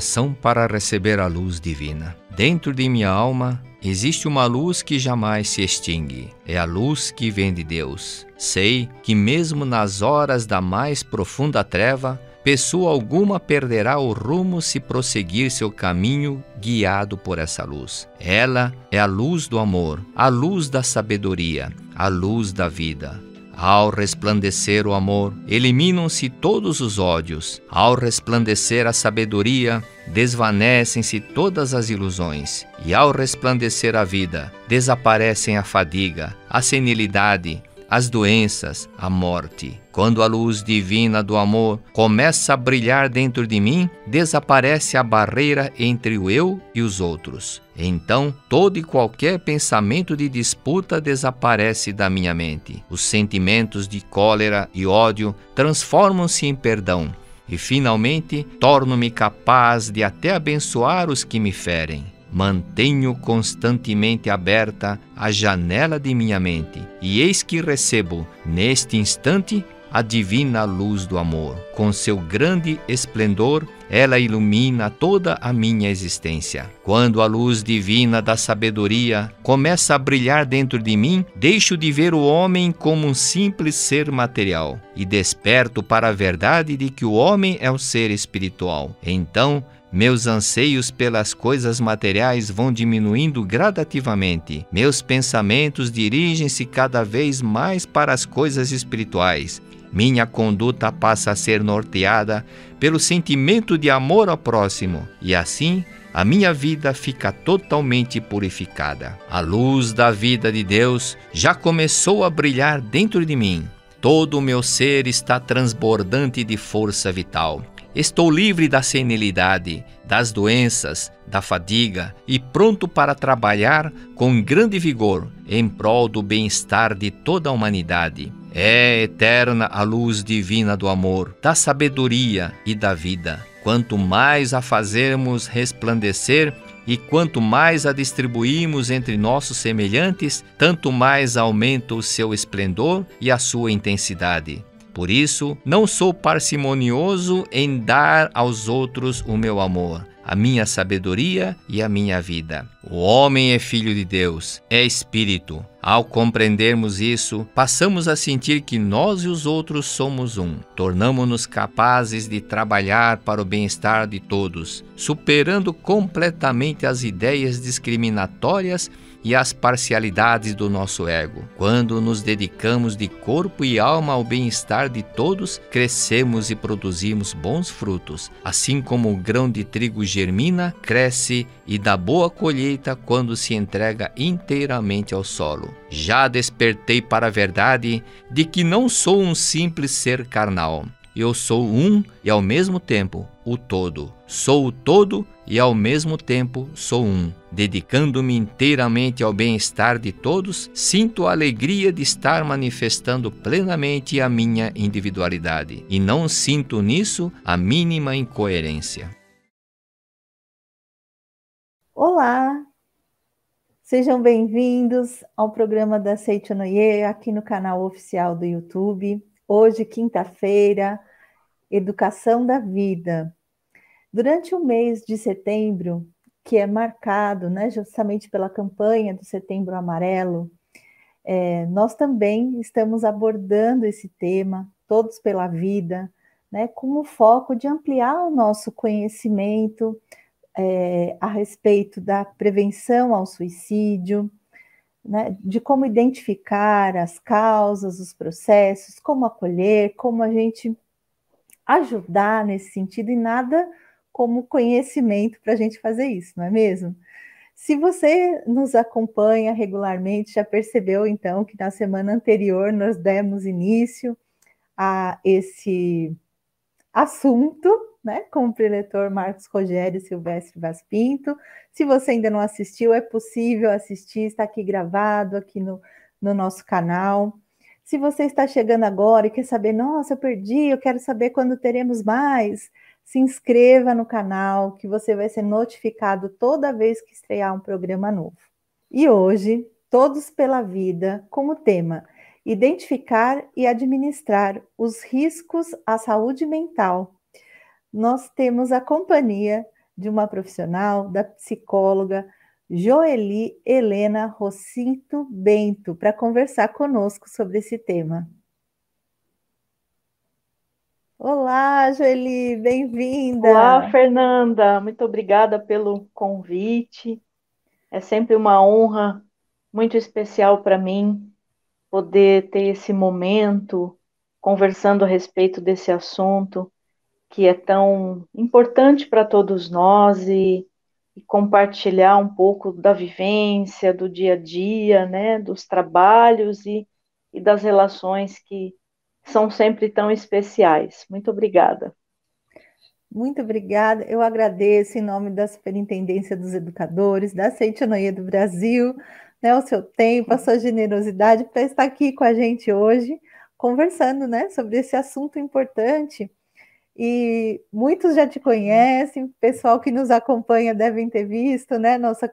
coração para receber a luz divina. Dentro de minha alma existe uma luz que jamais se extingue. É a luz que vem de Deus. Sei que, mesmo nas horas da mais profunda treva, pessoa alguma perderá o rumo se prosseguir seu caminho guiado por essa luz. Ela é a luz do amor, a luz da sabedoria, a luz da vida. Ao resplandecer o amor, eliminam-se todos os ódios. Ao resplandecer a sabedoria, desvanecem-se todas as ilusões. E ao resplandecer a vida, desaparecem a fadiga, a senilidade, as doenças, a morte. Quando a luz divina do amor começa a brilhar dentro de mim, desaparece a barreira entre o eu e os outros. Então, todo e qualquer pensamento de disputa desaparece da minha mente. Os sentimentos de cólera e ódio transformam-se em perdão. E finalmente, torno-me capaz de até abençoar os que me ferem. Mantenho constantemente aberta a janela de minha mente, e eis que recebo, neste instante, a divina luz do amor. Com seu grande esplendor, ela ilumina toda a minha existência. Quando a luz divina da sabedoria começa a brilhar dentro de mim, deixo de ver o homem como um simples ser material e desperto para a verdade de que o homem é um ser espiritual. Então, meus anseios pelas coisas materiais vão diminuindo gradativamente. Meus pensamentos dirigem-se cada vez mais para as coisas espirituais. Minha conduta passa a ser norteada pelo sentimento de amor ao próximo, e assim a minha vida fica totalmente purificada. A luz da vida de Deus já começou a brilhar dentro de mim. Todo o meu ser está transbordante de força vital. Estou livre da senilidade, das doenças, da fadiga e pronto para trabalhar com grande vigor em prol do bem-estar de toda a humanidade. É eterna a luz divina do amor, da sabedoria e da vida. Quanto mais a fazermos resplandecer e quanto mais a distribuímos entre nossos semelhantes, tanto mais aumenta o seu esplendor e a sua intensidade. Por isso, não sou parcimonioso em dar aos outros o meu amor, a minha sabedoria e a minha vida. O homem é filho de Deus, é espírito. Ao compreendermos isso, passamos a sentir que nós e os outros somos um. Tornamos-nos capazes de trabalhar para o bem-estar de todos, superando completamente as ideias discriminatórias e as parcialidades do nosso ego. Quando nos dedicamos de corpo e alma ao bem-estar de todos, crescemos e produzimos bons frutos. Assim como o grão de trigo germina, cresce e dá boa colheita quando se entrega inteiramente ao solo. Já despertei para a verdade de que não sou um simples ser carnal eu sou um e ao mesmo tempo o todo. Sou o todo e ao mesmo tempo sou um. Dedicando-me inteiramente ao bem-estar de todos, sinto a alegria de estar manifestando plenamente a minha individualidade e não sinto nisso a mínima incoerência. Olá! Sejam bem-vindos ao programa da Seitonoye aqui no canal oficial do YouTube. Hoje, quinta-feira, Educação da Vida. Durante o mês de setembro, que é marcado né, justamente pela campanha do Setembro Amarelo, é, nós também estamos abordando esse tema, Todos pela Vida, né, com o foco de ampliar o nosso conhecimento é, a respeito da prevenção ao suicídio, né, de como identificar as causas, os processos, como acolher, como a gente ajudar nesse sentido, e nada como conhecimento para a gente fazer isso, não é mesmo? Se você nos acompanha regularmente, já percebeu então que na semana anterior nós demos início a esse assunto né, com o preletor Marcos Rogério Silvestre Vaz Pinto. Se você ainda não assistiu, é possível assistir, está aqui gravado aqui no, no nosso canal. Se você está chegando agora e quer saber, nossa, eu perdi, eu quero saber quando teremos mais, se inscreva no canal, que você vai ser notificado toda vez que estrear um programa novo. E hoje, Todos pela Vida, como tema Identificar e administrar os riscos à saúde mental nós temos a companhia de uma profissional, da psicóloga Joeli Helena Rocinto Bento, para conversar conosco sobre esse tema. Olá, Joeli, bem-vinda. Olá, Fernanda, muito obrigada pelo convite. É sempre uma honra muito especial para mim poder ter esse momento conversando a respeito desse assunto que é tão importante para todos nós e, e, compartilhar um pouco da vivência, do dia a dia, né, dos trabalhos e, e das relações que são sempre tão especiais. Muito obrigada. Muito obrigada. Eu agradeço em nome da Superintendência dos Educadores, da Centenoia do Brasil, né, o seu tempo, a sua generosidade para estar aqui com a gente hoje, conversando né, sobre esse assunto importante e muitos já te conhecem, pessoal que nos acompanha devem ter visto, né? Nossa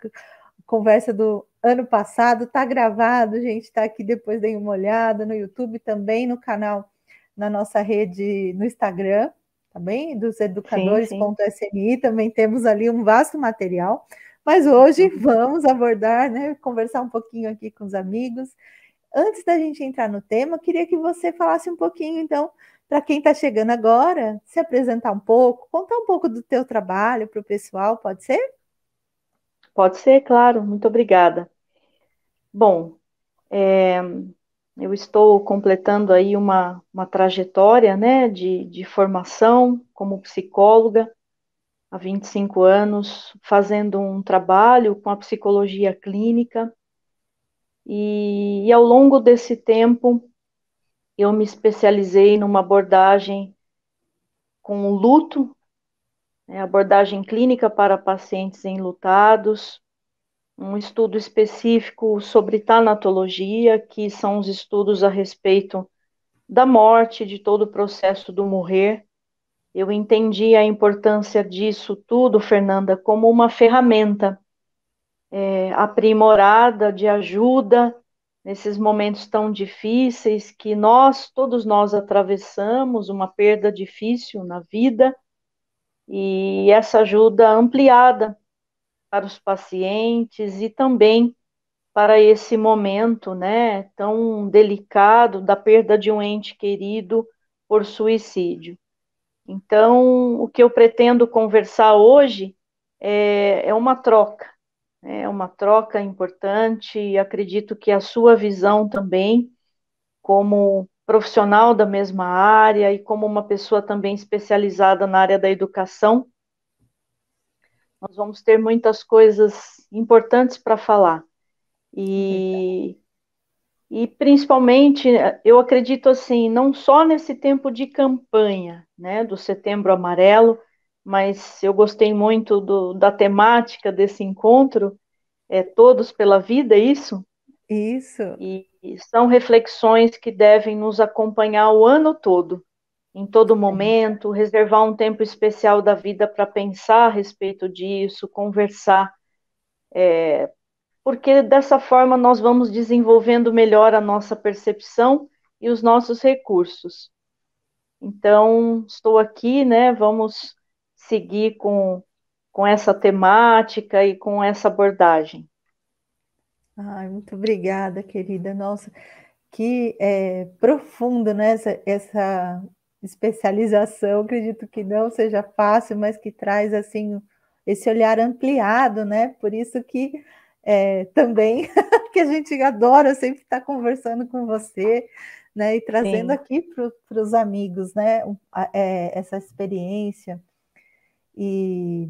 conversa do ano passado está gravado, gente, está aqui depois deem uma olhada no YouTube também, no canal na nossa rede no Instagram, tá bem? Dos educadores.smi também temos ali um vasto material. Mas hoje uhum. vamos abordar, né, conversar um pouquinho aqui com os amigos. Antes da gente entrar no tema, queria que você falasse um pouquinho, então, para quem está chegando agora, se apresentar um pouco, contar um pouco do teu trabalho para o pessoal, pode ser? Pode ser, claro. Muito obrigada. Bom, é, eu estou completando aí uma, uma trajetória né, de, de formação como psicóloga há 25 anos, fazendo um trabalho com a psicologia clínica. E, e ao longo desse tempo, eu me especializei numa abordagem com luto, né, abordagem clínica para pacientes enlutados, um estudo específico sobre tanatologia, que são os estudos a respeito da morte, de todo o processo do morrer. Eu entendi a importância disso tudo, Fernanda, como uma ferramenta é, aprimorada de ajuda nesses momentos tão difíceis que nós, todos nós atravessamos, uma perda difícil na vida, e essa ajuda ampliada para os pacientes e também para esse momento, né, tão delicado da perda de um ente querido por suicídio. Então, o que eu pretendo conversar hoje é, é uma troca, é uma troca importante e acredito que a sua visão também, como profissional da mesma área e como uma pessoa também especializada na área da educação, nós vamos ter muitas coisas importantes para falar. E, e principalmente, eu acredito assim, não só nesse tempo de campanha, né, do Setembro Amarelo, mas eu gostei muito do, da temática desse encontro, é, Todos pela Vida, é isso? Isso. E, e são reflexões que devem nos acompanhar o ano todo, em todo momento, reservar um tempo especial da vida para pensar a respeito disso, conversar, é, porque dessa forma nós vamos desenvolvendo melhor a nossa percepção e os nossos recursos. Então, estou aqui, né? Vamos seguir com com essa temática e com essa abordagem. Ai, muito obrigada, querida. Nossa, que é, profundo, né? Essa, essa especialização, acredito que não seja fácil, mas que traz assim esse olhar ampliado, né? Por isso que é, também que a gente adora sempre estar conversando com você, né? E trazendo Sim. aqui para os amigos, né? É, essa experiência e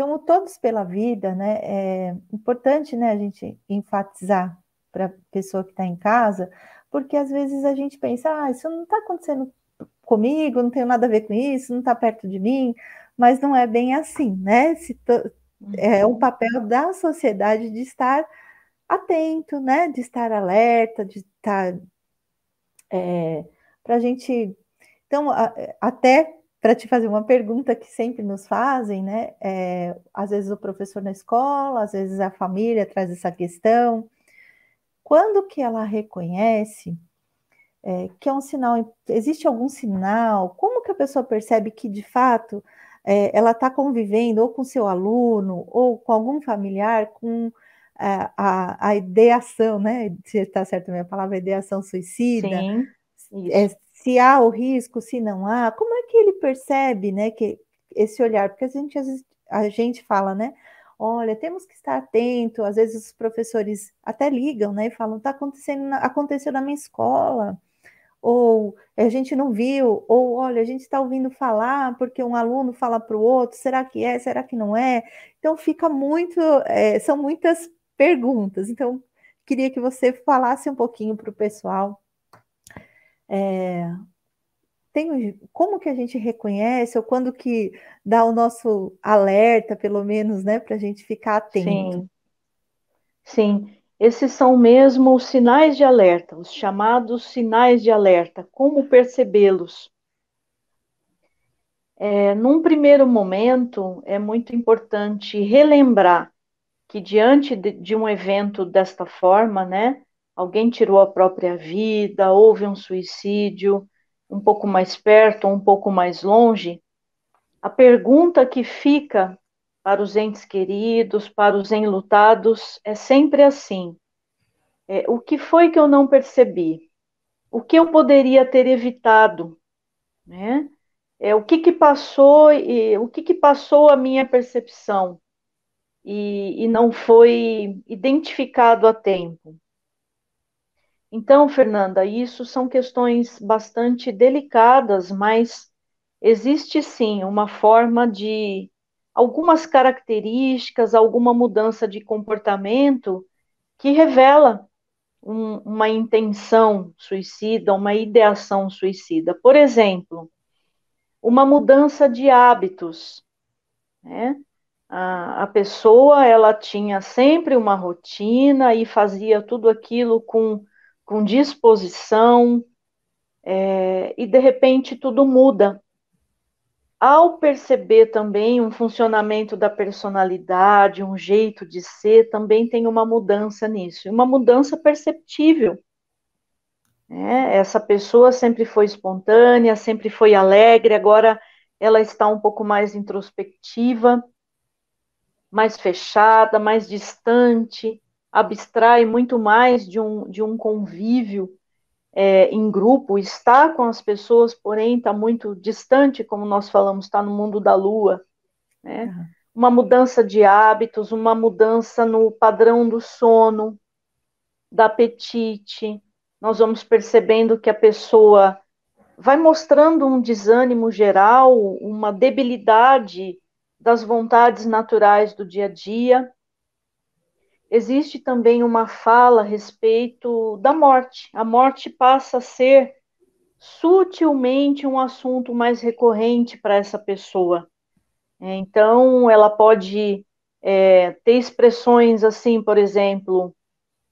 então, o Todos pela Vida, né, é importante, né, a gente enfatizar para a pessoa que está em casa, porque às vezes a gente pensa, ah, isso não está acontecendo comigo, não tenho nada a ver com isso, não está perto de mim, mas não é bem assim, né? To... Uhum. É um papel da sociedade de estar atento, né? De estar alerta, de estar é, eh, para a gente. Então, a, até para te fazer uma pergunta que sempre nos fazem, né? É, às vezes o professor na escola, às vezes a família traz essa questão. Quando que ela reconhece é, que é um sinal? Existe algum sinal? Como que a pessoa percebe que de fato é, ela está convivendo ou com seu aluno ou com algum familiar com é, a, a, ideação, né? Se está certo a minha palavra, ideação suicida. Sim. É, se há o risco, se não há, como é que ele percebe, né, que esse olhar, porque a gente às vezes, a gente fala, né, olha, temos que estar atento, às vezes os professores até ligam, né, e falam, está acontecendo, na, aconteceu na minha escola, ou a gente não viu, ou olha, a gente está ouvindo falar porque um aluno fala para o outro, será que é, será que não é? Então fica muito, é, são muitas perguntas. Então queria que você falasse um pouquinho para o pessoal é, tem, como que a gente reconhece ou quando que dá o nosso alerta, pelo menos, né, para a gente ficar atento? Sim. Sim. Esses são mesmo os sinais de alerta, os chamados sinais de alerta. Como percebê-los? É, num primeiro momento, é muito importante relembrar que diante de, de um evento desta forma, né, alguém tirou a própria vida, houve um suicídio, um pouco mais perto, um pouco mais longe, a pergunta que fica para os entes queridos, para os enlutados, é sempre assim: é, o que foi que eu não percebi? O que eu poderia ter evitado? Né? É, o que, que passou e o que, que passou a minha percepção e, e não foi identificado a tempo? Então, Fernanda, isso são questões bastante delicadas, mas existe sim uma forma de algumas características, alguma mudança de comportamento que revela um, uma intenção suicida, uma ideação suicida. Por exemplo, uma mudança de hábitos. Né? A, a pessoa ela tinha sempre uma rotina e fazia tudo aquilo com com disposição, é, e de repente tudo muda. Ao perceber também um funcionamento da personalidade, um jeito de ser, também tem uma mudança nisso, uma mudança perceptível. Né? Essa pessoa sempre foi espontânea, sempre foi alegre, agora ela está um pouco mais introspectiva, mais fechada, mais distante, abstrai muito mais de um, de um convívio é, em grupo, está com as pessoas, porém está muito distante, como nós falamos, está no mundo da lua. Né? Uhum. Uma mudança de hábitos, uma mudança no padrão do sono, do apetite. Nós vamos percebendo que a pessoa vai mostrando um desânimo geral, uma debilidade das vontades naturais do dia a dia existe também uma fala a respeito da morte. A morte passa a ser sutilmente um assunto mais recorrente para essa pessoa. É, então, ela pode é, ter expressões assim, por exemplo,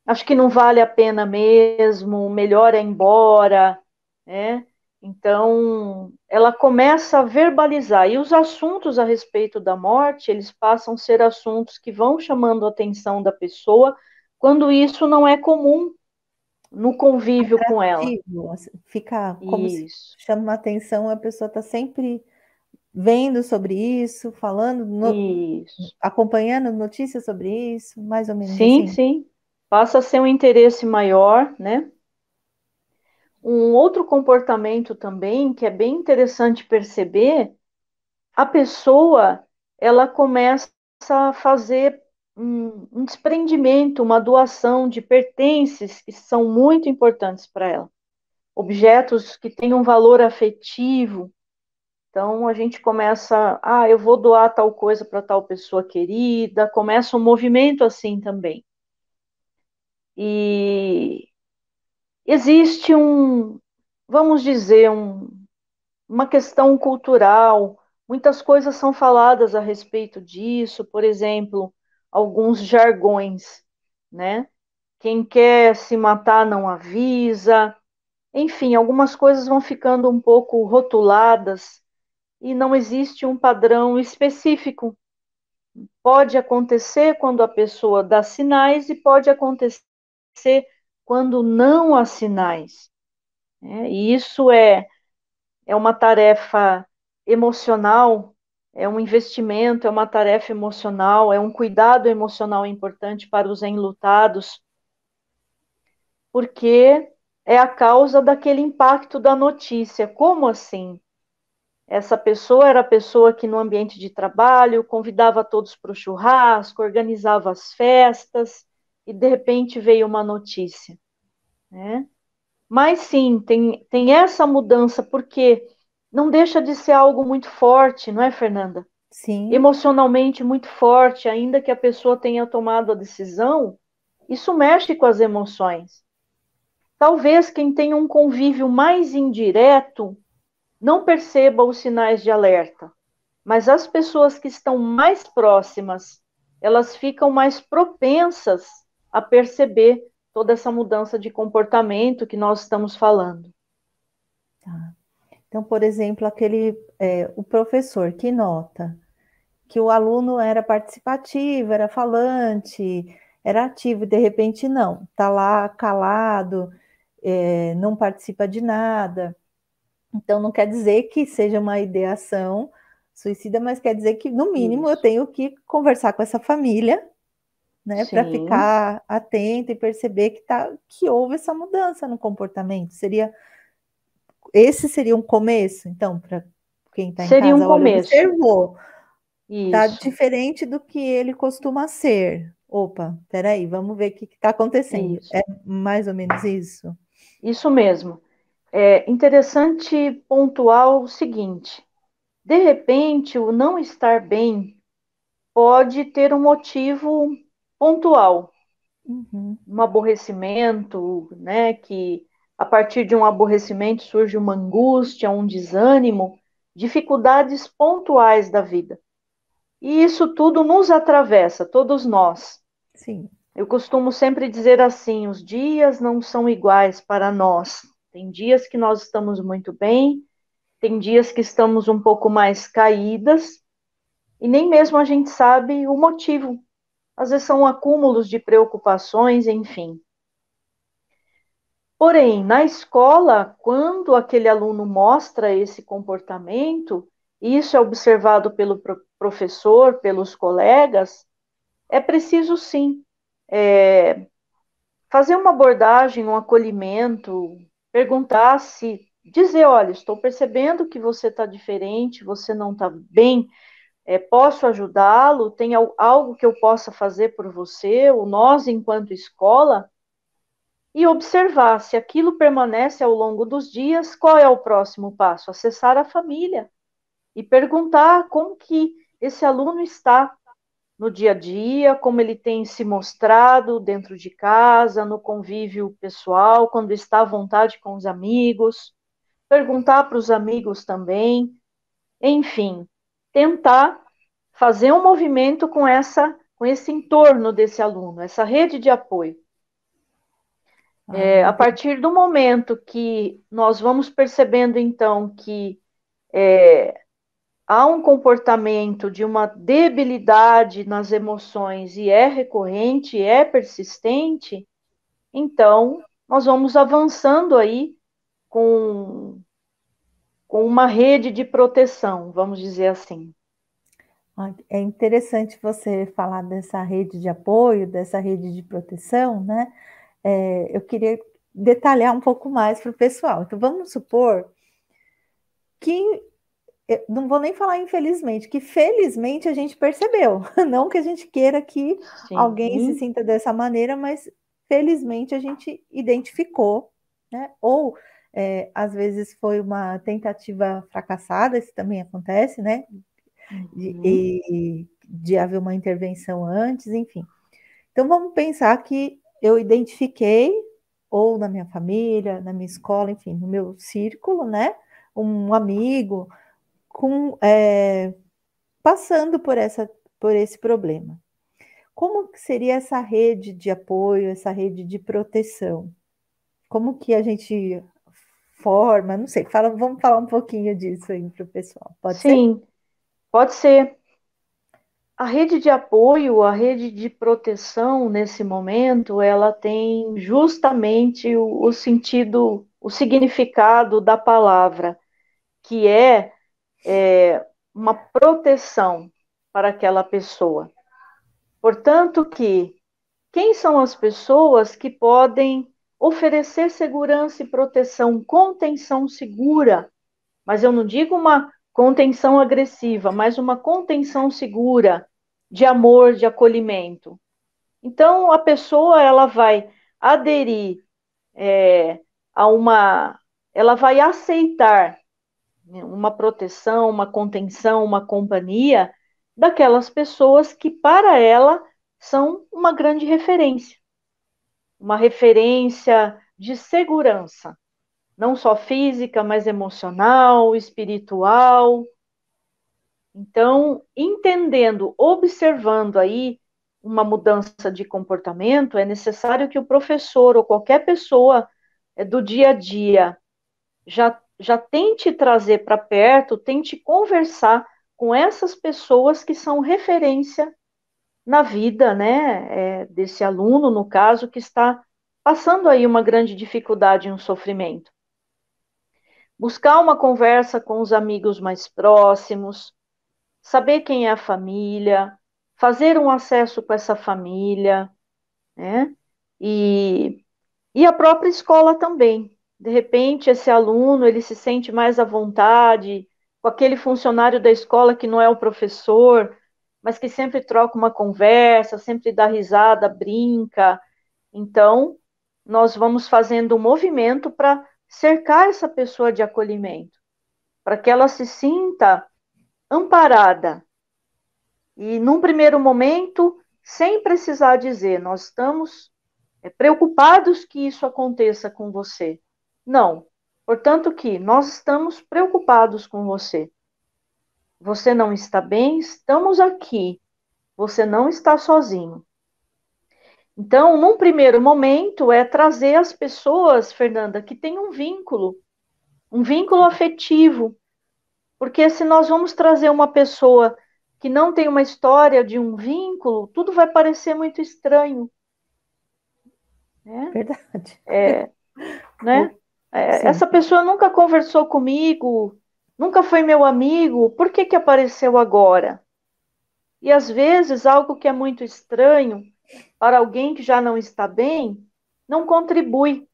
acho que não vale a pena mesmo, melhor é embora, né? Então, ela começa a verbalizar e os assuntos a respeito da morte, eles passam a ser assuntos que vão chamando a atenção da pessoa, quando isso não é comum no convívio é com ela. Assim, fica como isso. se chama atenção, a pessoa está sempre vendo sobre isso, falando, no... isso. acompanhando notícias sobre isso, mais ou menos. Sim, assim. sim. Passa a ser um interesse maior, né? um outro comportamento também que é bem interessante perceber, a pessoa ela começa a fazer um, um desprendimento, uma doação de pertences que são muito importantes para ela, objetos que têm um valor afetivo. Então a gente começa, ah, eu vou doar tal coisa para tal pessoa querida, começa um movimento assim também. E existe um, vamos dizer, um, uma questão cultural. Muitas coisas são faladas a respeito disso, por exemplo, alguns jargões, né? Quem quer se matar não avisa. Enfim, algumas coisas vão ficando um pouco rotuladas e não existe um padrão específico. Pode acontecer quando a pessoa dá sinais e pode acontecer quando não há sinais. Né? E isso é, é uma tarefa emocional, é um investimento, é uma tarefa emocional, é um cuidado emocional importante para os enlutados, porque é a causa daquele impacto da notícia. Como assim? Essa pessoa era a pessoa que no ambiente de trabalho convidava todos para o churrasco, organizava as festas, e de repente veio uma notícia. Né? Mas sim, tem, tem essa mudança, porque não deixa de ser algo muito forte, não é, Fernanda? Sim. Emocionalmente muito forte, ainda que a pessoa tenha tomado a decisão, isso mexe com as emoções. Talvez quem tenha um convívio mais indireto não perceba os sinais de alerta, mas as pessoas que estão mais próximas, elas ficam mais propensas a perceber toda essa mudança de comportamento que nós estamos falando. Tá. Então, por exemplo, aquele é, o professor que nota que o aluno era participativo, era falante, era ativo, e de repente não, está lá calado, é, não participa de nada. Então, não quer dizer que seja uma ideação suicida, mas quer dizer que, no mínimo, Isso. eu tenho que conversar com essa família né? Para ficar atenta e perceber que, tá, que houve essa mudança no comportamento. Seria esse seria um começo, então, para quem está em seria casa um começo. observou. Tá isso. Tá diferente do que ele costuma ser. Opa, peraí, vamos ver o que está acontecendo. Isso. É mais ou menos isso? Isso mesmo. É interessante pontuar o seguinte: de repente, o não estar bem pode ter um motivo pontual, uhum. um aborrecimento, né, que a partir de um aborrecimento surge uma angústia, um desânimo, dificuldades pontuais da vida. E isso tudo nos atravessa, todos nós. Sim. Eu costumo sempre dizer assim: os dias não são iguais para nós. Tem dias que nós estamos muito bem, tem dias que estamos um pouco mais caídas, e nem mesmo a gente sabe o motivo às vezes são acúmulos de preocupações, enfim. Porém, na escola, quando aquele aluno mostra esse comportamento, isso é observado pelo professor, pelos colegas, é preciso sim é, fazer uma abordagem, um acolhimento, perguntar se, dizer, olha, estou percebendo que você está diferente, você não está bem, é, posso ajudá-lo? Tem algo que eu possa fazer por você? Ou nós, enquanto escola? E observar se aquilo permanece ao longo dos dias, qual é o próximo passo? Acessar a família e perguntar como que esse aluno está no dia a dia, como ele tem se mostrado dentro de casa, no convívio pessoal, quando está à vontade com os amigos, perguntar para os amigos também, enfim, tentar fazer um movimento com essa com esse entorno desse aluno, essa rede de apoio. Ah, é, a partir do momento que nós vamos percebendo, então, que é, há um comportamento de uma debilidade nas emoções e é recorrente, é persistente, então nós vamos avançando aí com com uma rede de proteção, vamos dizer assim. Ah, é interessante você falar dessa rede de apoio, dessa rede de proteção, né? É, eu queria detalhar um pouco mais para o pessoal. Então, vamos supor que, não vou nem falar infelizmente, que felizmente a gente percebeu. Não que a gente queira que Sim. alguém se sinta dessa maneira, mas felizmente a gente identificou, né? Ou é, às vezes foi uma tentativa fracassada, isso também acontece, né? De, uhum. e, de haver uma intervenção antes, enfim. Então vamos pensar que eu identifiquei, ou na minha família, na minha escola, enfim, no meu círculo, né? Um amigo com é, passando por, essa, por esse problema. Como seria essa rede de apoio, essa rede de proteção? Como que a gente forma, não sei. Fala, vamos falar um pouquinho disso aí para o pessoal. Pode Sim, ser? pode ser. A rede de apoio, a rede de proteção nesse momento, ela tem justamente o, o sentido, o significado da palavra, que é, é uma proteção para aquela pessoa. Portanto, que quem são as pessoas que podem oferecer segurança e proteção, contenção segura, mas eu não digo uma contenção agressiva, mas uma contenção segura de amor, de acolhimento. Então a pessoa ela vai aderir é, a uma, ela vai aceitar né, uma proteção, uma contenção, uma companhia daquelas pessoas que para ela são uma grande referência uma referência de segurança, não só física, mas emocional, espiritual. Então, entendendo, observando aí uma mudança de comportamento, é necessário que o professor ou qualquer pessoa é, do dia a dia já, já tente trazer para perto, tente conversar com essas pessoas que são referência na vida, né, é, desse aluno, no caso, que está passando aí uma grande dificuldade e um sofrimento. Buscar uma conversa com os amigos mais próximos, saber quem é a família, fazer um acesso com essa família, né? E, e a própria escola também. De repente, esse aluno ele se sente mais à vontade com aquele funcionário da escola que não é o professor, mas que sempre troca uma conversa, sempre dá risada, brinca. Então, nós vamos fazendo um movimento para cercar essa pessoa de acolhimento, para que ela se sinta amparada. E num primeiro momento, sem precisar dizer, nós estamos eh, preocupados que isso aconteça com você. Não. Portanto que nós estamos preocupados com você. Você não está bem? Estamos aqui. Você não está sozinho. Então, num primeiro momento, é trazer as pessoas, Fernanda, que têm um vínculo, um vínculo afetivo. Porque se nós vamos trazer uma pessoa que não tem uma história de um vínculo, tudo vai parecer muito estranho. Né? Verdade. É, né? É, essa pessoa nunca conversou comigo, nunca foi meu amigo, por que, que apareceu agora? E às vezes, algo que é muito estranho para alguém que já não está bem não contribui.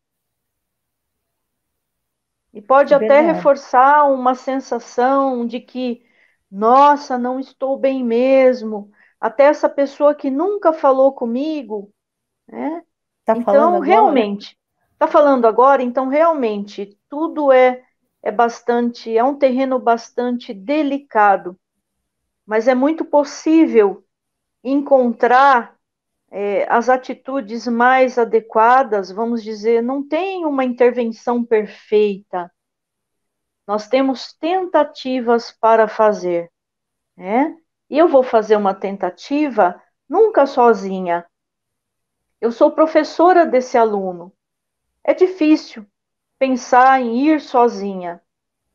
E pode é até reforçar uma sensação de que, nossa, não estou bem mesmo. Até essa pessoa que nunca falou comigo, né? Tá então, realmente, está falando agora, então realmente tudo é é bastante, é um terreno bastante delicado, mas é muito possível encontrar é, as atitudes mais adequadas, vamos dizer, não tem uma intervenção perfeita. Nós temos tentativas para fazer, né? E eu vou fazer uma tentativa nunca sozinha. Eu sou professora desse aluno. É difícil, pensar em ir sozinha.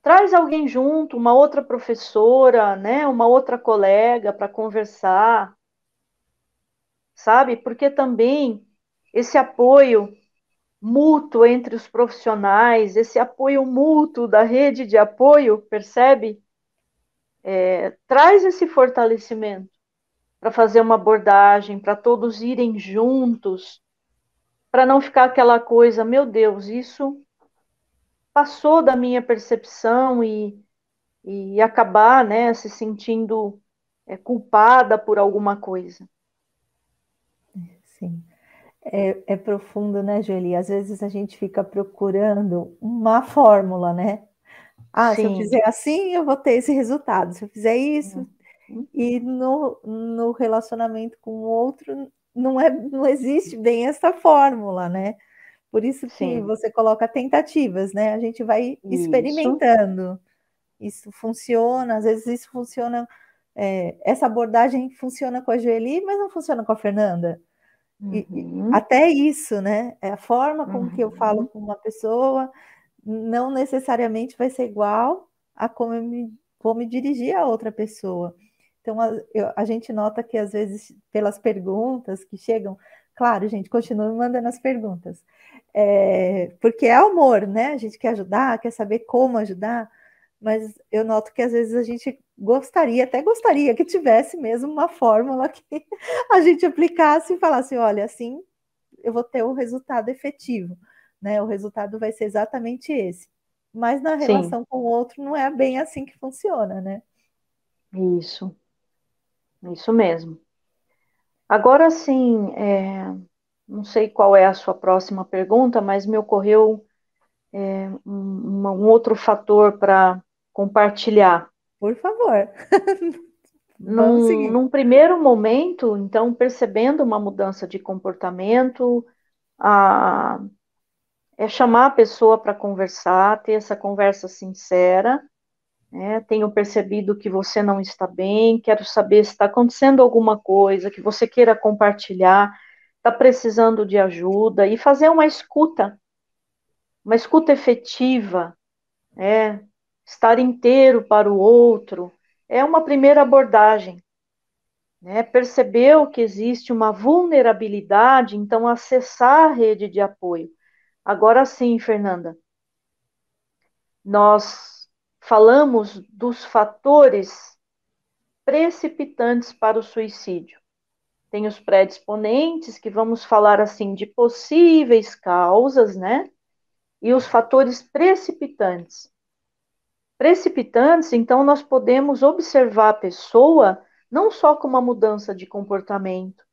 Traz alguém junto, uma outra professora, né, uma outra colega para conversar, sabe? Porque também esse apoio mútuo entre os profissionais, esse apoio mútuo da rede de apoio, percebe? É, traz esse fortalecimento para fazer uma abordagem, para todos irem juntos, para não ficar aquela coisa, meu Deus, isso passou da minha percepção e, e acabar né, se sentindo é, culpada por alguma coisa. Sim. É, é, profundo, né, Joeli? Às vezes a gente fica procurando uma fórmula, né? Ah, Sim. se eu fizer assim, eu vou ter esse resultado. Se eu fizer isso. Uhum. E no, no relacionamento com o outro, não, é, não existe bem essa fórmula, né? Por isso que Sim. você coloca tentativas, né? A gente vai experimentando. Isso, isso funciona, às vezes isso funciona. É, essa abordagem funciona com a Joeli, mas não funciona com a Fernanda. E, uhum. até isso, né? É a forma com uhum. que eu falo uhum. com uma pessoa não necessariamente vai ser igual a como eu me, vou me dirigir a outra pessoa. Então, a, eu, a, gente nota que, às vezes, pelas perguntas que chegam, claro, gente, continua mandando as perguntas, é, porque é amor, né? A gente quer ajudar, quer saber como ajudar, mas eu noto que às vezes a gente gostaria, até gostaria que tivesse mesmo uma fórmula que a gente aplicasse e falasse: olha, assim eu vou ter o um resultado efetivo, né? O resultado vai ser exatamente esse. Mas na relação Sim. com o outro não é bem assim que funciona, né? Isso, isso mesmo. Agora sim, é não sei qual é a sua próxima pergunta, mas me ocorreu é, um, um, outro fator para compartilhar. Por favor. num, num, primeiro momento, então, percebendo uma mudança de comportamento, a, é chamar a pessoa para conversar, ter essa conversa sincera. Né? Tenho percebido que você não está bem, quero saber se está acontecendo alguma coisa que você queira compartilhar está precisando de ajuda e fazer uma escuta, uma escuta efetiva, é, estar inteiro para o outro, é uma primeira abordagem. Né? Percebeu que existe uma vulnerabilidade, então acessar a rede de apoio. Agora sim, Fernanda, nós falamos dos fatores precipitantes para o suicídio tem os predisponentes, que vamos falar assim de possíveis causas, né? E os fatores precipitantes. Precipitantes, então, nós podemos observar a pessoa não só com uma mudança de comportamento,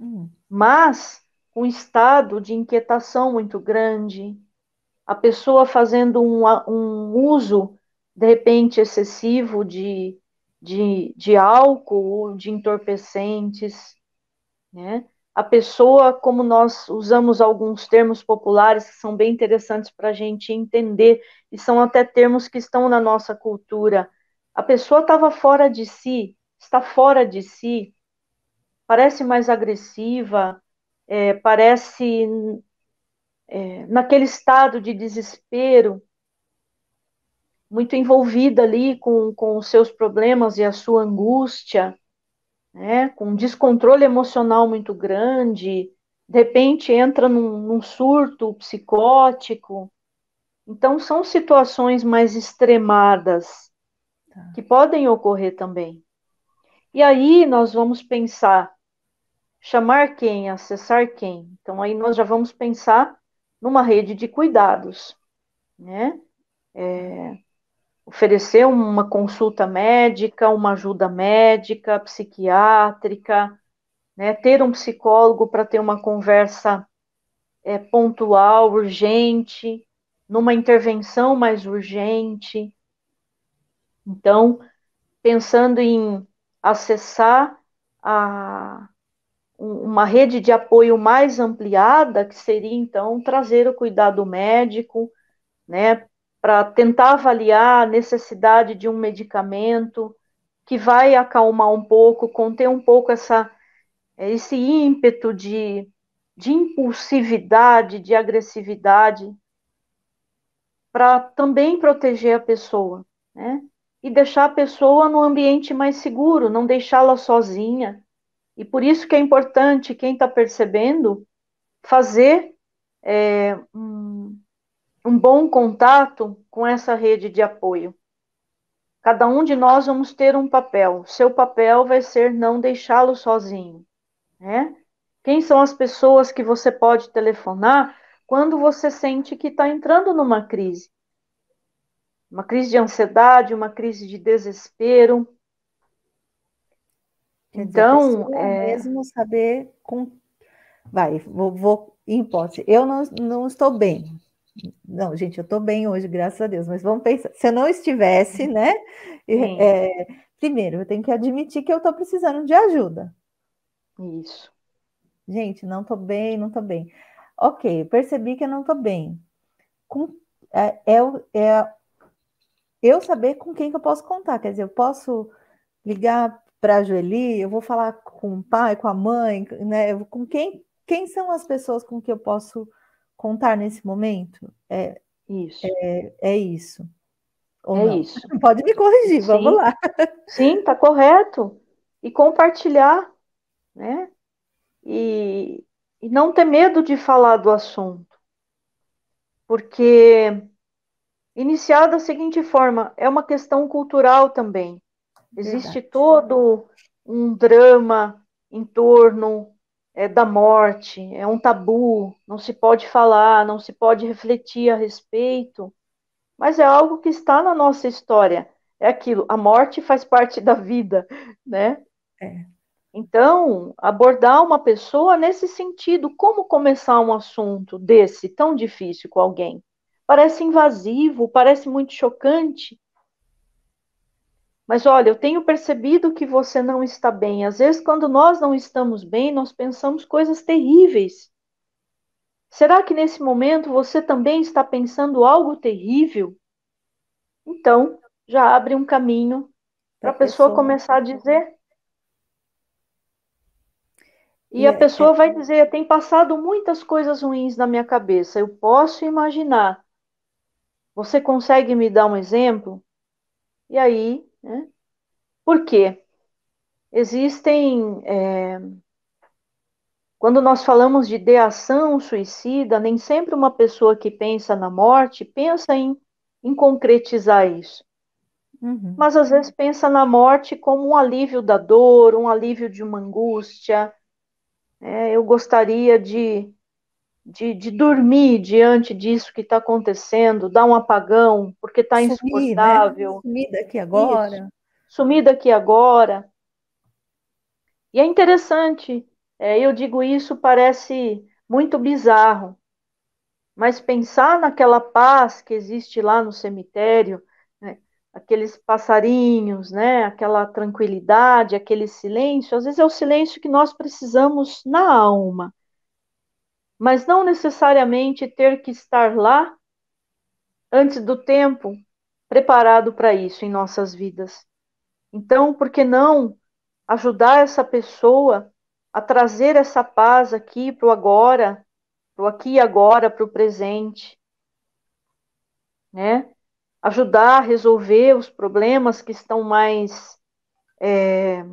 hum. mas com um estado de inquietação muito grande, a pessoa fazendo um, um uso, de repente, excessivo de, de, de álcool ou de entorpecentes, né? A pessoa, como nós usamos alguns termos populares que são bem interessantes para a gente entender, e são até termos que estão na nossa cultura, a pessoa estava fora de si, está fora de si, parece mais agressiva, é, parece é, naquele estado de desespero, muito envolvida ali com, com os seus problemas e a sua angústia né, com um descontrole emocional muito grande, de repente entra num, num surto psicótico. Então, são situações mais extremadas tá. que podem ocorrer também. E aí nós vamos pensar chamar quem, acessar quem. Então aí nós já vamos pensar numa rede de cuidados, né? É, oferecer uma consulta médica, uma ajuda médica, psiquiátrica, né? ter um psicólogo para ter uma conversa é, pontual, urgente, numa intervenção mais urgente. Então, pensando em acessar a, uma rede de apoio mais ampliada, que seria então trazer o cuidado médico, né, para tentar avaliar a necessidade de um medicamento que vai acalmar um pouco, conter um pouco essa, esse ímpeto de, de impulsividade, de agressividade, para também proteger a pessoa, né? E deixar a pessoa num ambiente mais seguro, não deixá-la sozinha. E por isso que é importante quem está percebendo fazer é, um, um bom contato com essa rede de apoio. Cada um de nós vamos ter um papel. Seu papel vai ser não deixá-lo sozinho, né? Quem são as pessoas que você pode telefonar quando você sente que está entrando numa crise? Uma crise de ansiedade, uma crise de desespero. então, é mesmo saber com vai, vou, vou em posse. Eu não, não estou bem, não, gente, eu estou bem hoje, graças a Deus, mas vamos pensar. Se eu não estivesse, né? É, primeiro, eu tenho que admitir que eu estou precisando de ajuda. Isso. Gente, não estou bem, não estou bem. Ok, percebi que eu não estou bem. Com, é, é, é, eu saber com quem que eu posso contar. Quer dizer, eu posso ligar para a Joeli, eu vou falar com o pai, com a mãe, né? Com quem, quem são as pessoas com que eu posso contar? contar nesse momento? É isso. É, é isso. Ou é não? isso. Pode me corrigir, Sim. vamos lá. Sim, tá correto. E compartilhar, né? E, e não ter medo de falar do assunto. Porque iniciar da seguinte forma, é uma questão cultural também. Existe Verdade. todo um drama em torno é, da morte, é um tabu, não se pode falar, não se pode refletir a respeito, mas é algo que está na nossa história. É aquilo, a morte faz parte da vida, né? É. Então, abordar uma pessoa nesse sentido, como começar um assunto desse tão difícil com alguém? Parece invasivo, parece muito chocante, mas olha, eu tenho percebido que você não está bem. Às vezes, quando nós não estamos bem, nós pensamos coisas terríveis. Será que nesse momento você também está pensando algo terrível? Então, já abre um caminho para a pessoa, pessoa começar a dizer. E, e a é, pessoa é... vai dizer: tem passado muitas coisas ruins na minha cabeça, eu posso imaginar. Você consegue me dar um exemplo? E aí né? Por quê? Existem. É, quando nós falamos de deação suicida, nem sempre uma pessoa que pensa na morte pensa em, em concretizar isso. Uhum. Mas às vezes pensa na morte como um alívio da dor, um alívio de uma angústia. É, eu gostaria de de, de dormir diante disso que está acontecendo, dar um apagão, porque está né? insuportável. Né? Sumir daqui agora. Isso. Sumir daqui agora. E é interessante, é, eu digo isso, parece muito bizarro, mas pensar naquela paz que existe lá no cemitério, né? aqueles passarinhos, né? aquela tranquilidade, aquele silêncio, às vezes é o silêncio que nós precisamos na alma mas não necessariamente ter que estar lá antes do tempo preparado para isso em nossas vidas. Então, por que não ajudar essa pessoa a trazer essa paz aqui para o agora, para o aqui e agora, para o presente? Né? Ajudar a resolver os problemas que estão mais é,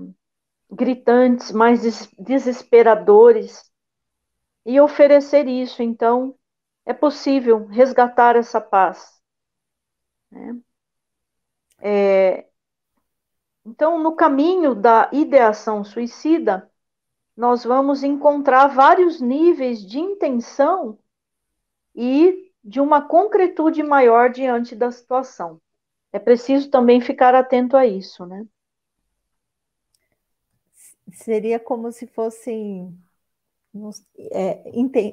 gritantes, mais desesperadores e oferecer isso. Então, é possível resgatar essa paz. Né? É, então, no caminho da ideação suicida, nós vamos encontrar vários níveis de intenção e de uma concretude maior diante da situação. É preciso também ficar atento a isso, né? Seria como se fossem é,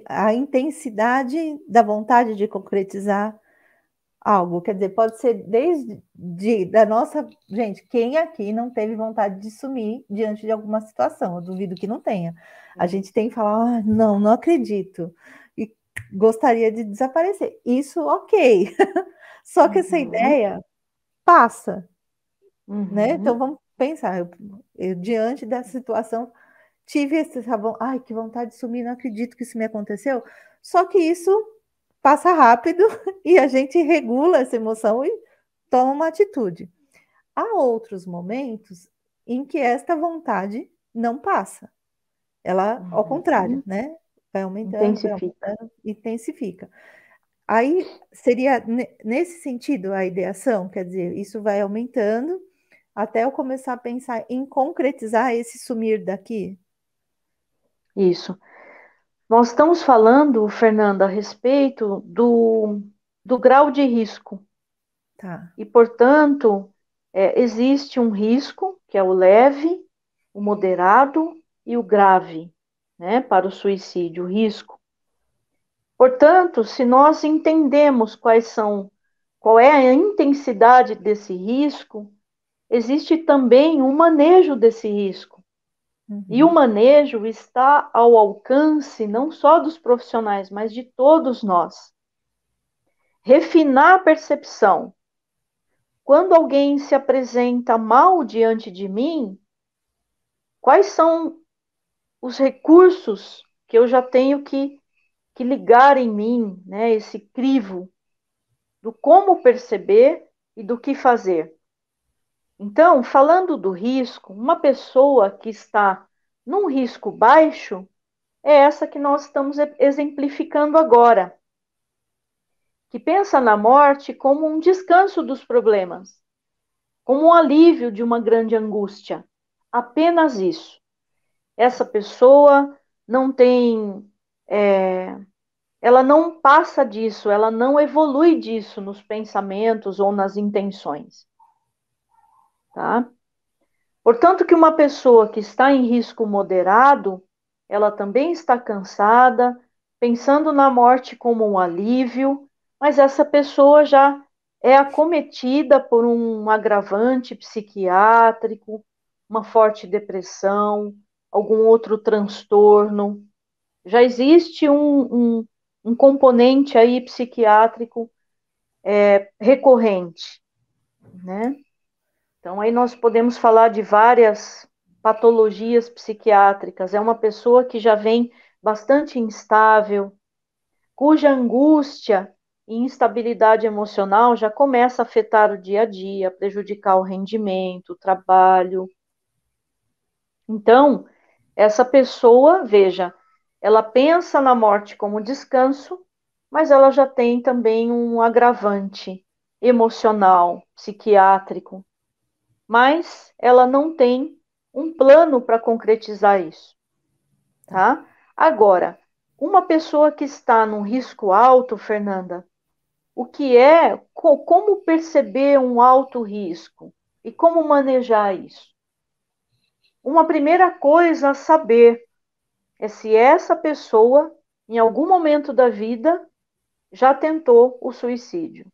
a intensidade da vontade de concretizar algo. Quer dizer, pode ser desde de, da nossa. Gente, quem aqui não teve vontade de sumir diante de alguma situação? Eu duvido que não tenha. A gente tem que falar, ah, não, não acredito. E gostaria de desaparecer. Isso, ok. Só que uhum. essa ideia passa. Né? Uhum. Né? Então vamos pensar, eu, eu, diante dessa situação, tive essa Ai, que vontade de sumir, não acredito que isso me aconteceu. Só que isso passa rápido e a gente regula essa emoção e toma uma atitude. Há outros momentos em que esta vontade não passa. Ela, ao uhum. contrário, né? Vai aumentando, intensifica. Vai aumentando, intensifica. Aí seria nesse sentido a ideação, quer dizer, isso vai aumentando até eu começar a pensar em concretizar esse sumir daqui, isso. Nós estamos falando, Fernanda, a respeito do, do grau de risco. Tá. E, portanto, é, existe um risco, que é o leve, o moderado e o grave, né, para o suicídio, o risco. Portanto, se nós entendemos quais são, qual é a intensidade desse risco, existe também um manejo desse risco. Uhum. E o manejo está ao alcance não só dos profissionais, mas de todos nós. Refinar a percepção. Quando alguém se apresenta mal diante de mim, quais são os recursos que eu já tenho que, que ligar em mim, né, esse crivo do como perceber e do que fazer? Então, falando do risco, uma pessoa que está num risco baixo é essa que nós estamos exemplificando agora, que pensa na morte como um descanso dos problemas, como um alívio de uma grande angústia. Apenas isso. Essa pessoa não tem. É, ela não passa disso, ela não evolui disso nos pensamentos ou nas intenções. Tá? Portanto, que uma pessoa que está em risco moderado, ela também está cansada, pensando na morte como um alívio, mas essa pessoa já é acometida por um agravante psiquiátrico, uma forte depressão, algum outro transtorno. Já existe um, um, um componente aí psiquiátrico é, recorrente, né? Então, aí nós podemos falar de várias patologias psiquiátricas. É uma pessoa que já vem bastante instável, cuja angústia e instabilidade emocional já começa a afetar o dia a dia, prejudicar o rendimento, o trabalho. Então, essa pessoa, veja, ela pensa na morte como descanso, mas ela já tem também um agravante emocional, psiquiátrico, mas ela não tem um plano para concretizar isso, tá? Agora, uma pessoa que está num risco alto, Fernanda, o que é, como perceber um alto risco e como manejar isso? Uma primeira coisa a saber é se essa pessoa, em algum momento da vida, já tentou o suicídio,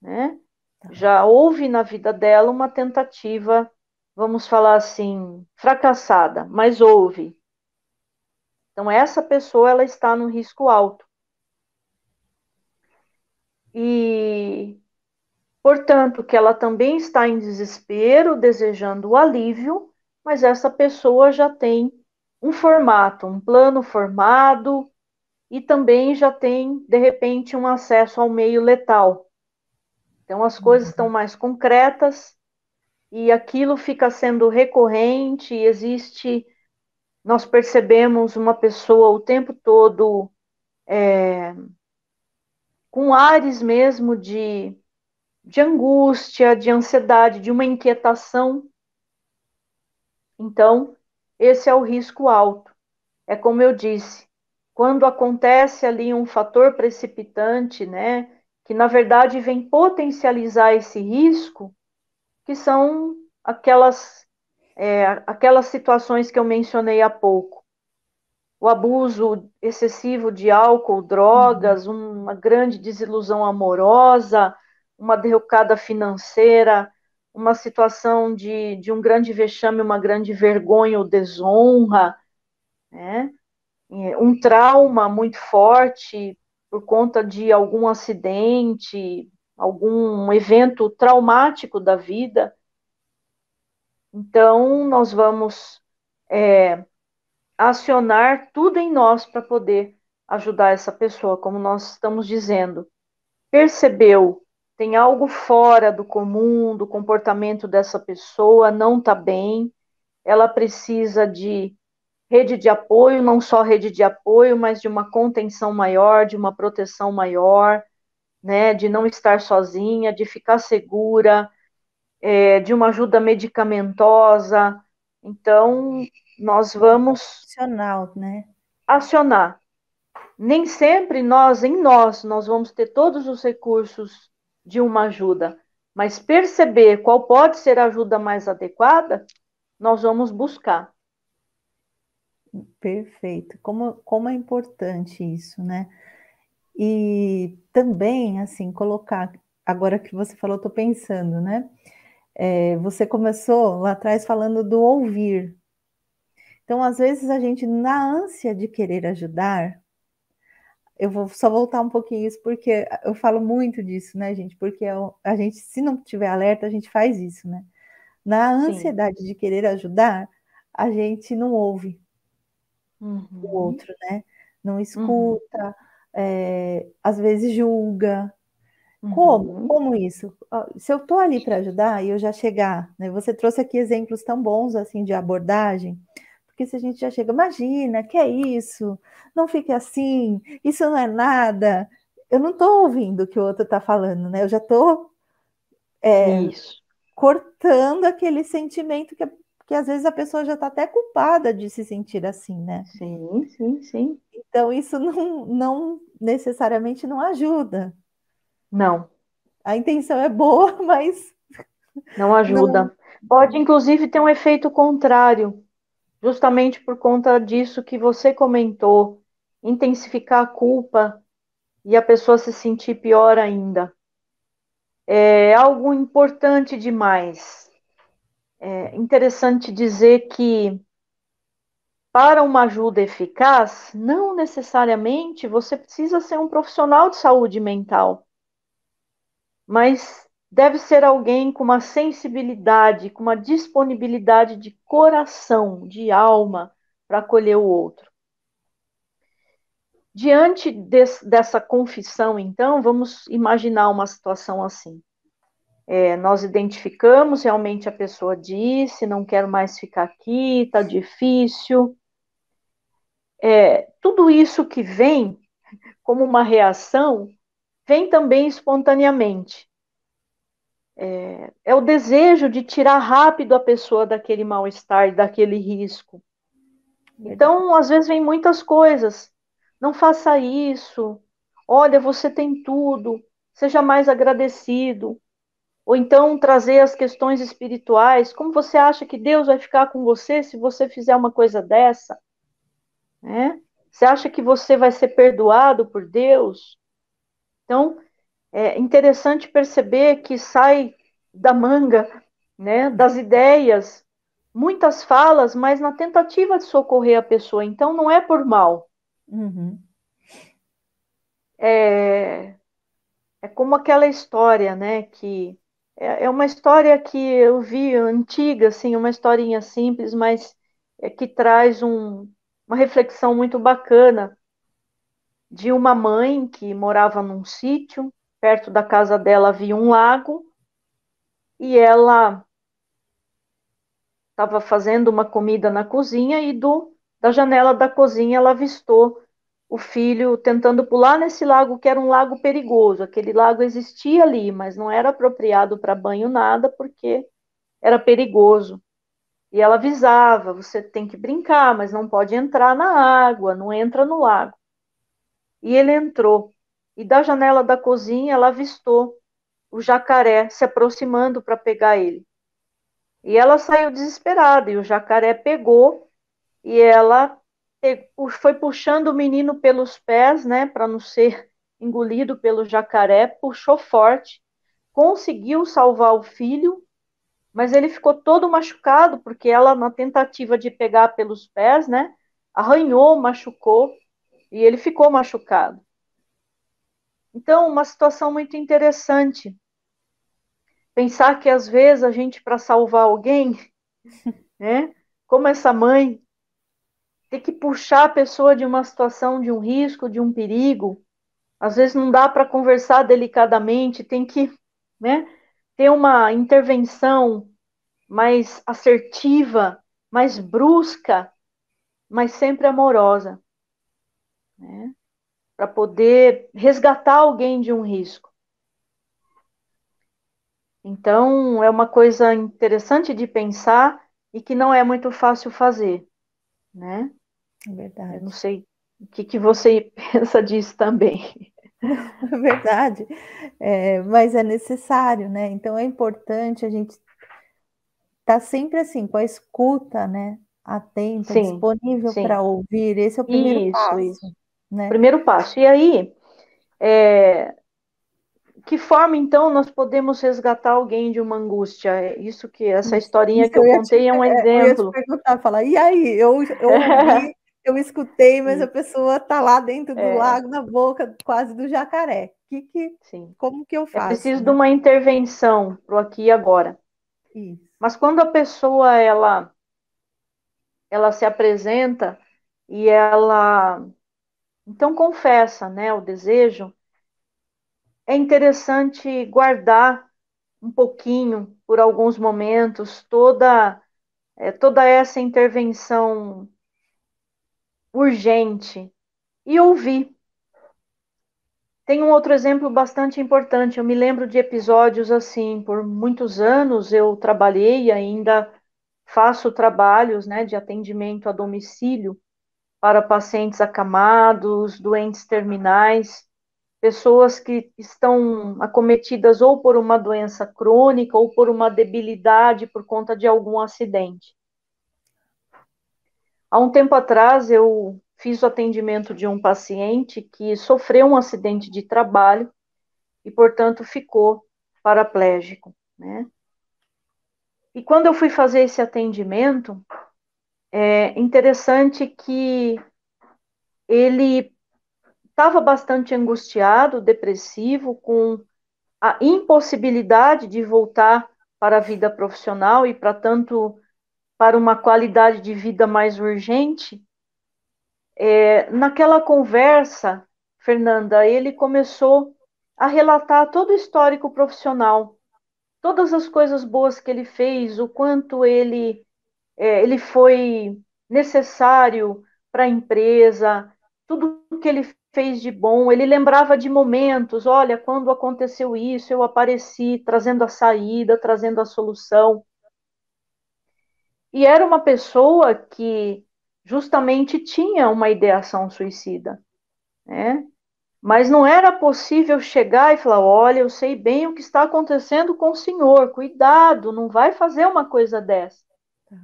né? Tá. Já houve na vida dela uma tentativa, vamos falar assim, fracassada, mas houve. Então essa pessoa ela está no risco alto. E portanto que ela também está em desespero, desejando o alívio, mas essa pessoa já tem um formato, um plano formado e também já tem de repente um acesso ao meio letal então as coisas estão uhum. mais concretas e aquilo fica sendo recorrente, existe, nós percebemos uma pessoa o tempo todo é, com ares mesmo de, de angústia, de ansiedade, de uma inquietação. Então, esse é o risco alto. É como eu disse, quando acontece ali um fator precipitante, né? que na verdade vem potencializar esse risco, que são aquelas, é, aquelas situações que eu mencionei há pouco. O abuso excessivo de álcool, drogas, uhum. uma grande desilusão amorosa, uma derrocada financeira, uma situação de, de um grande vexame, uma grande vergonha ou desonra, né? um trauma muito forte, por conta de algum acidente, algum evento traumático da vida. Então, nós vamos é, acionar tudo em nós para poder ajudar essa pessoa, como nós estamos dizendo. Percebeu, tem algo fora do comum, do comportamento dessa pessoa, não está bem, ela precisa de rede de apoio, não só rede de apoio, mas de uma contenção maior, de uma proteção maior, né, de não estar sozinha, de ficar segura, é, de uma ajuda medicamentosa. Então, nós vamos acionar, né? Acionar. Nem sempre nós, em nós, nós vamos ter todos os recursos de uma ajuda, mas perceber qual pode ser a ajuda mais adequada, nós vamos buscar. Perfeito. Como, como é importante isso, né? E também, assim, colocar, agora que você falou, estou pensando, né? É, você começou lá atrás falando do ouvir. Então, às vezes, a gente, na ânsia de querer ajudar, eu vou só voltar um pouquinho isso, porque eu falo muito disso, né, gente? Porque é a gente, se não tiver alerta, a gente faz isso, né? Na ansiedade Sim. de querer ajudar, a gente não ouve uhum. outro, né? Não uhum. escuta, uhum. é, às vezes julga. Uhum. Como? Como isso? Se eu estou ali para ajudar e eu já chegar, né? Você trouxe aqui exemplos tão bons assim de abordagem, porque se a gente já chega, imagina, que é isso? Não fique assim, isso não é nada. Eu não estou ouvindo o que o outro está falando, né? Eu já estou é, cortando aquele sentimento que a é que às vezes a pessoa já está até culpada de se sentir assim, né? Sim, sim, sim. Então isso não, não necessariamente não ajuda. Não. A intenção é boa, mas não ajuda. Não... Pode inclusive ter um efeito contrário, justamente por conta disso que você comentou, intensificar a culpa e a pessoa se sentir pior ainda. É algo importante demais é interessante dizer que para uma ajuda eficaz, não necessariamente você precisa ser um profissional de saúde mental, mas deve ser alguém com uma sensibilidade, com uma disponibilidade de coração, de alma, para acolher o outro. Diante de, dessa confissão, então, vamos imaginar uma situação assim. É, nós identificamos realmente a pessoa disse, não quero mais ficar aqui, tá difícil. É, tudo isso que vem como uma reação vem também espontaneamente. É, é o desejo de tirar rápido a pessoa daquele mal-estar, daquele risco. É então, às vezes, vem muitas coisas. Não faça isso. Olha, você tem tudo. Seja mais agradecido ou então trazer as questões espirituais. Como você acha que Deus vai ficar com você se você fizer uma coisa dessa? Né? Você acha que você vai ser perdoado por Deus? Então, é interessante perceber que sai da manga, né, das ideias, muitas falas, mas na tentativa de socorrer a pessoa. Então, não é por mal. Uhum. É, é como aquela história, né, que é, é uma história que eu vi antiga, assim, uma historinha simples, mas é que traz um, uma reflexão muito bacana de uma mãe que morava num sítio, perto da casa dela havia um lago, e ela estava fazendo uma comida na cozinha e do da janela da cozinha ela avistou o filho tentando pular nesse lago que era um lago perigoso. Aquele lago existia ali, mas não era apropriado para banho nada porque era perigoso. E ela avisava: você tem que brincar, mas não pode entrar na água, não entra no lago. E ele entrou. E da janela da cozinha ela avistou o jacaré se aproximando para pegar ele. E ela saiu desesperada e o jacaré pegou e ela foi puxando o menino pelos pés, né, para não ser engolido pelo jacaré, puxou forte, conseguiu salvar o filho, mas ele ficou todo machucado, porque ela, na tentativa de pegar pelos pés, né, arranhou, machucou, e ele ficou machucado. Então, uma situação muito interessante. Pensar que às vezes a gente, para salvar alguém, né, como essa mãe ter que puxar a pessoa de uma situação, de um risco, de um perigo. Às vezes não dá para conversar delicadamente, tem que né, ter uma intervenção mais assertiva, mais brusca, mas sempre amorosa, né, para poder resgatar alguém de um risco. Então, é uma coisa interessante de pensar e que não é muito fácil fazer, né? É verdade. Eu não sei o que, que você pensa disso também. É verdade, é, mas é necessário, né? Então é importante a gente estar tá sempre assim, com a escuta, né? Atenta, sim, disponível para ouvir. Esse é o primeiro isso, passo. Isso. Né? Primeiro passo. E aí, é, que forma então nós podemos resgatar alguém de uma angústia? É isso que essa historinha isso que eu, eu contei te, é um exemplo. É, eu ia te perguntar, falar, e aí, eu, eu ouvi eu escutei, mas a pessoa tá lá dentro do é. lago, na boca quase do jacaré. Que, que, Sim. Como que eu faço? Eu preciso né? de uma intervenção pro aqui e agora. Isso. Mas quando a pessoa ela ela se apresenta e ela então confessa, né, o desejo, é interessante guardar um pouquinho por alguns momentos toda é, toda essa intervenção urgente e ouvir. Tem um outro exemplo bastante importante. Eu me lembro de episódios assim, por muitos anos eu trabalhei e ainda faço trabalhos né, de atendimento a domicílio para pacientes acamados, doentes terminais, pessoas que estão acometidas ou por uma doença crônica ou por uma debilidade por conta de algum acidente. Há um tempo atrás, eu fiz o atendimento de um paciente que sofreu um acidente de trabalho e, portanto, ficou paraplégico, né? E quando eu fui fazer esse atendimento, é interessante que ele estava bastante angustiado, depressivo, com a impossibilidade de voltar para a vida profissional e para tanto para uma qualidade de vida mais urgente, é, naquela conversa, Fernanda, ele começou a relatar todo o histórico profissional, todas as coisas boas que ele fez, o quanto ele, é, ele foi necessário para a empresa, tudo que ele fez de bom. Ele lembrava de momentos, olha, quando aconteceu isso, eu apareci trazendo a saída, trazendo a solução. E era uma pessoa que justamente tinha uma ideação suicida, né? Mas não era possível chegar e falar: olha, eu sei bem o que está acontecendo com o senhor, cuidado, não vai fazer uma coisa dessa. Tá.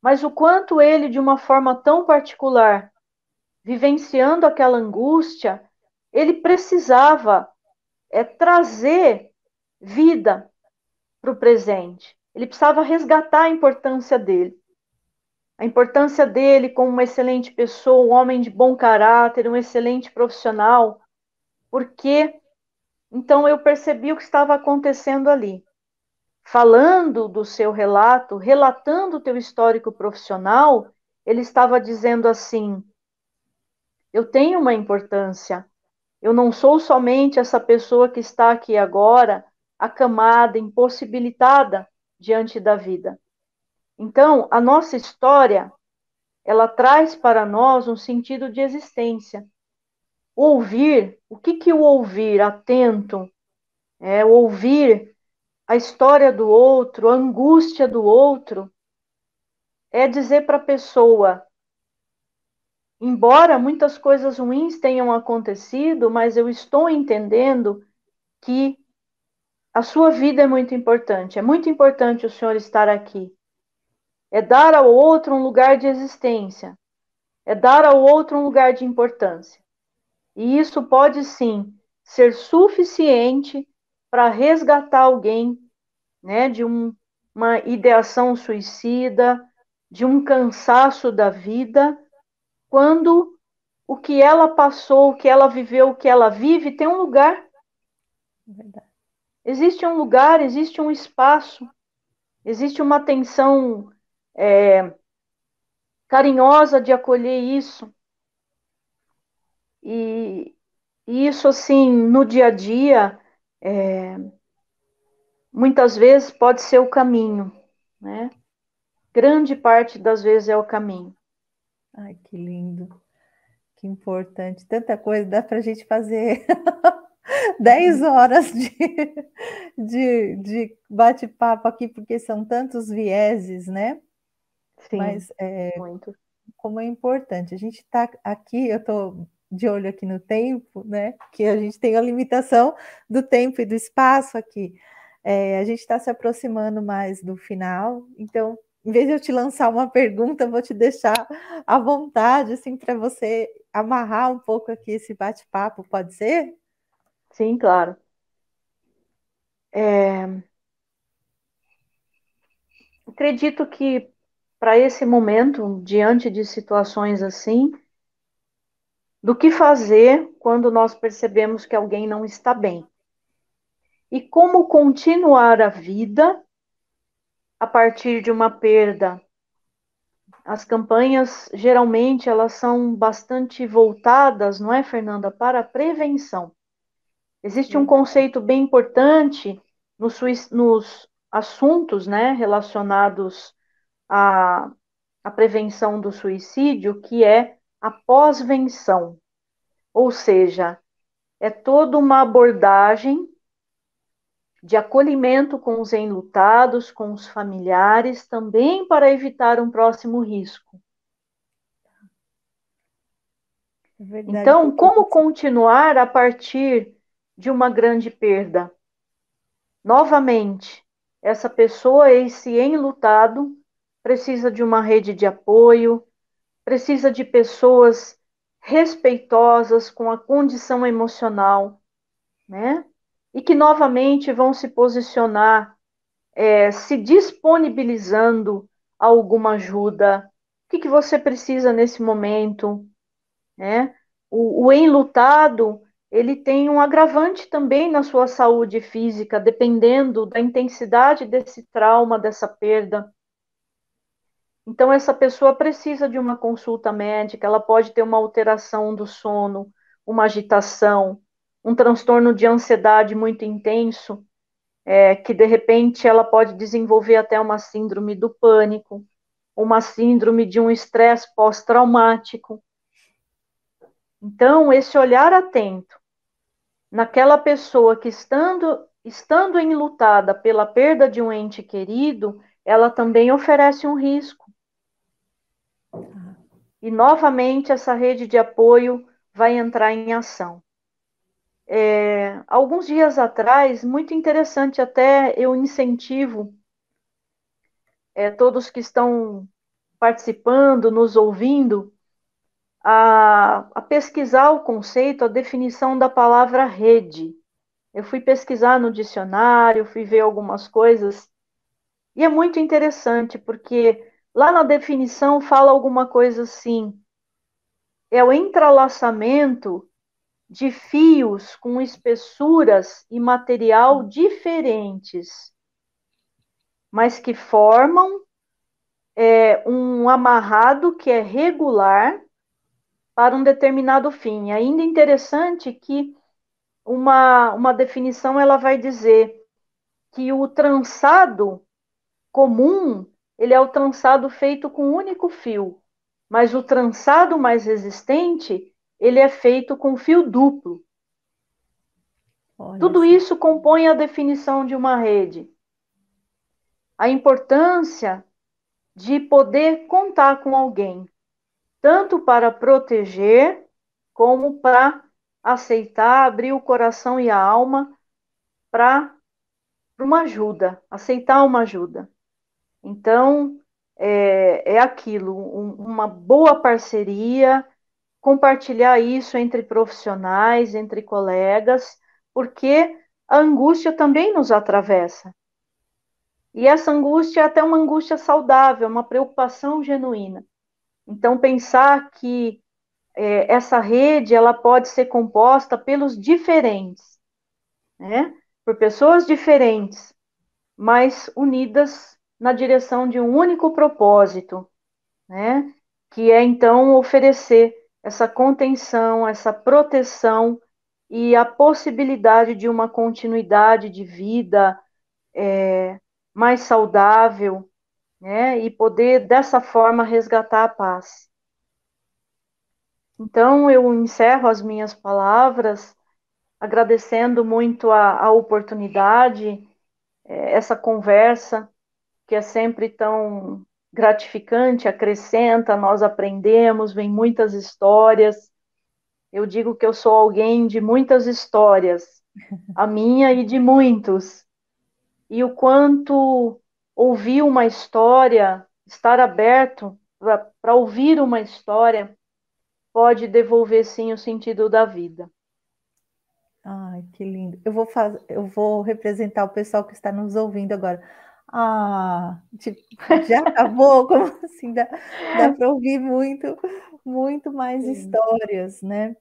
Mas o quanto ele, de uma forma tão particular, vivenciando aquela angústia, ele precisava é, trazer vida para o presente. Ele precisava resgatar a importância dele. A importância dele como uma excelente pessoa, um homem de bom caráter, um excelente profissional, porque então eu percebi o que estava acontecendo ali. Falando do seu relato, relatando o teu histórico profissional, ele estava dizendo assim: eu tenho uma importância. Eu não sou somente essa pessoa que está aqui agora, acamada, impossibilitada, diante da vida. Então, a nossa história, ela traz para nós um sentido de existência. Ouvir, o que que o ouvir? Atento, é ouvir a história do outro, a angústia do outro, é dizer para a pessoa, embora muitas coisas ruins tenham acontecido, mas eu estou entendendo que a sua vida é muito importante. É muito importante o senhor estar aqui. É dar ao outro um lugar de existência. É dar ao outro um lugar de importância. E isso pode sim ser suficiente para resgatar alguém, né, de um, uma ideação suicida, de um cansaço da vida, quando o que ela passou, o que ela viveu, o que ela vive tem um lugar. É verdade. Existe um lugar, existe um espaço, existe uma atenção é, carinhosa de acolher isso. E, e, isso, assim, no dia a dia, é, muitas vezes pode ser o caminho, né? Grande parte das vezes é o caminho. Ai, que lindo, que importante. Tanta coisa, dá para a gente fazer 10 horas de, de, de bate-papo aqui, porque são tantos vieses, né? Sim, Mas, é, muito. Como é importante. A gente está aqui, eu estou de olho aqui no tempo, né? Que a gente tem a limitação do tempo e do espaço aqui. É, a gente está se aproximando mais do final, então, em vez de eu te lançar uma pergunta, vou te deixar à vontade, assim, para você amarrar um pouco aqui esse bate-papo, pode ser? Sim, claro. É... Acredito que para esse momento, diante de situações assim, do que fazer quando nós percebemos que alguém não está bem. E como continuar a vida a partir de uma perda. As campanhas geralmente elas são bastante voltadas, não é, Fernanda, para a prevenção. Existe um conceito bem importante nos, nos assuntos né, relacionados à, à prevenção do suicídio, que é a pós-venção. Ou seja, é toda uma abordagem de acolhimento com os enlutados, com os familiares, também para evitar um próximo risco. É verdade, então, como continuar a partir de uma grande perda. Novamente, essa pessoa, esse enlutado, precisa de uma rede de apoio, precisa de pessoas respeitosas com a condição emocional, né? E que novamente vão se posicionar, é, se disponibilizando a alguma ajuda. O que, que você precisa nesse momento, né? O, o enlutado ele tem um agravante também na sua saúde física, dependendo da intensidade desse trauma, dessa perda. Então, essa pessoa precisa de uma consulta médica, ela pode ter uma alteração do sono, uma agitação, um transtorno de ansiedade muito intenso, é, que de repente ela pode desenvolver até uma síndrome do pânico, uma síndrome de um estresse pós-traumático. Então, esse olhar atento naquela pessoa que estando estando enlutada pela perda de um ente querido, ela também oferece um risco. E novamente essa rede de apoio vai entrar em ação. É, alguns dias atrás, muito interessante, até eu incentivo é, todos que estão participando, nos ouvindo, a, a pesquisar o conceito, a definição da palavra rede. Eu fui pesquisar no dicionário, fui ver algumas coisas, e é muito interessante, porque lá na definição fala alguma coisa assim: é o entrelaçamento de fios com espessuras e material diferentes, mas que formam é, um amarrado que é regular para um determinado fim. Ainda é interessante que uma, uma definição ela vai dizer que o trançado comum ele é o trançado feito com um único fio, mas o trançado mais resistente ele é feito com fio duplo. Olha Tudo assim. isso compõe a definição de uma rede. A importância de poder contar com alguém, tanto para proteger como para aceitar, abrir o coração e a alma para uma ajuda, aceitar uma ajuda. Então, é, é aquilo, um, uma boa parceria, compartilhar isso entre profissionais, entre colegas, porque a angústia também nos atravessa. E essa angústia é até uma angústia saudável, uma preocupação genuína. Então, pensar que é, essa rede ela pode ser composta pelos diferentes, né? por pessoas diferentes, mas unidas na direção de um único propósito, né? que é então oferecer essa contenção, essa proteção e a possibilidade de uma continuidade de vida é, mais saudável, né? E poder dessa forma resgatar a paz. Então eu encerro as minhas palavras agradecendo muito a, a oportunidade, eh, essa conversa que é sempre tão gratificante, acrescenta, nós aprendemos, vem muitas histórias. Eu digo que eu sou alguém de muitas histórias, a minha e de muitos. E o quanto ouvir uma história, estar aberto para ouvir uma história, pode devolver sim o sentido da vida. Ai, que lindo. Eu vou eu vou representar o pessoal que está nos ouvindo agora. Ah, tipo, já acabou? Tá como assim? Dá, dá é. para ouvir muito, muito mais sim. histórias, né?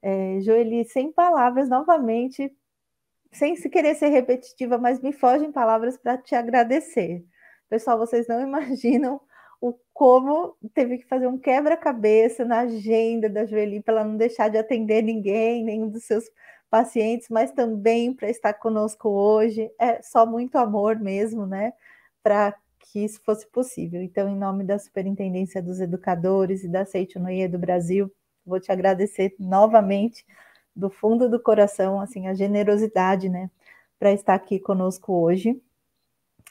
É, Joeli, sem palavras novamente sem se querer ser repetitiva, mas me fogem palavras para te agradecer. Pessoal, vocês não imaginam o como teve que fazer um quebra-cabeça na agenda da Joeli para ela não deixar de atender ninguém, nenhum dos seus pacientes, mas também para estar conosco hoje. É só muito amor mesmo, né? Para que isso fosse possível. Então, em nome da Superintendência dos Educadores e da Seitonoia do Brasil, vou te agradecer novamente do fundo do coração, assim, a generosidade, né, para estar aqui conosco hoje.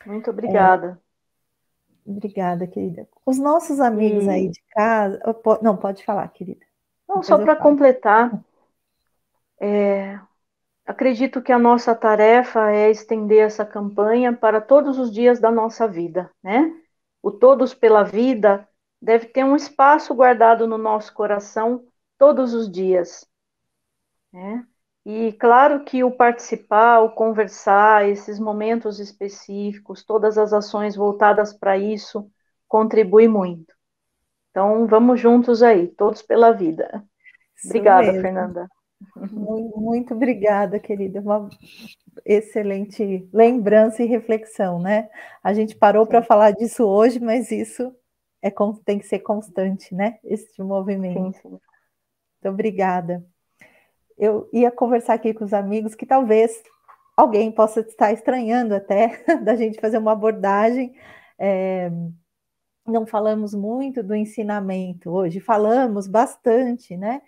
Muito obrigada. É, obrigada, querida. Os nossos amigos e... aí de casa, não, pode falar, querida. Não, Depois só para completar, é, acredito que a nossa tarefa é estender essa campanha para todos os dias da nossa vida, né? O Todos pela Vida deve ter um espaço guardado no nosso coração todos os dias. Né? E claro que o participar, o conversar, esses momentos específicos, todas as ações voltadas para isso, contribui muito. Então, vamos juntos aí, todos pela vida. Obrigada, Fernanda. Muito, muito, obrigada, querida. Uma excelente lembrança e reflexão, né? A gente parou para falar disso hoje, mas isso é, tem que ser constante, né? Esse movimento. Sim, sim. Muito obrigada eu ia conversar aqui com os amigos que talvez alguém possa estar estranhando até da gente fazer uma abordagem. É, não falamos muito do ensinamento hoje, falamos bastante, né?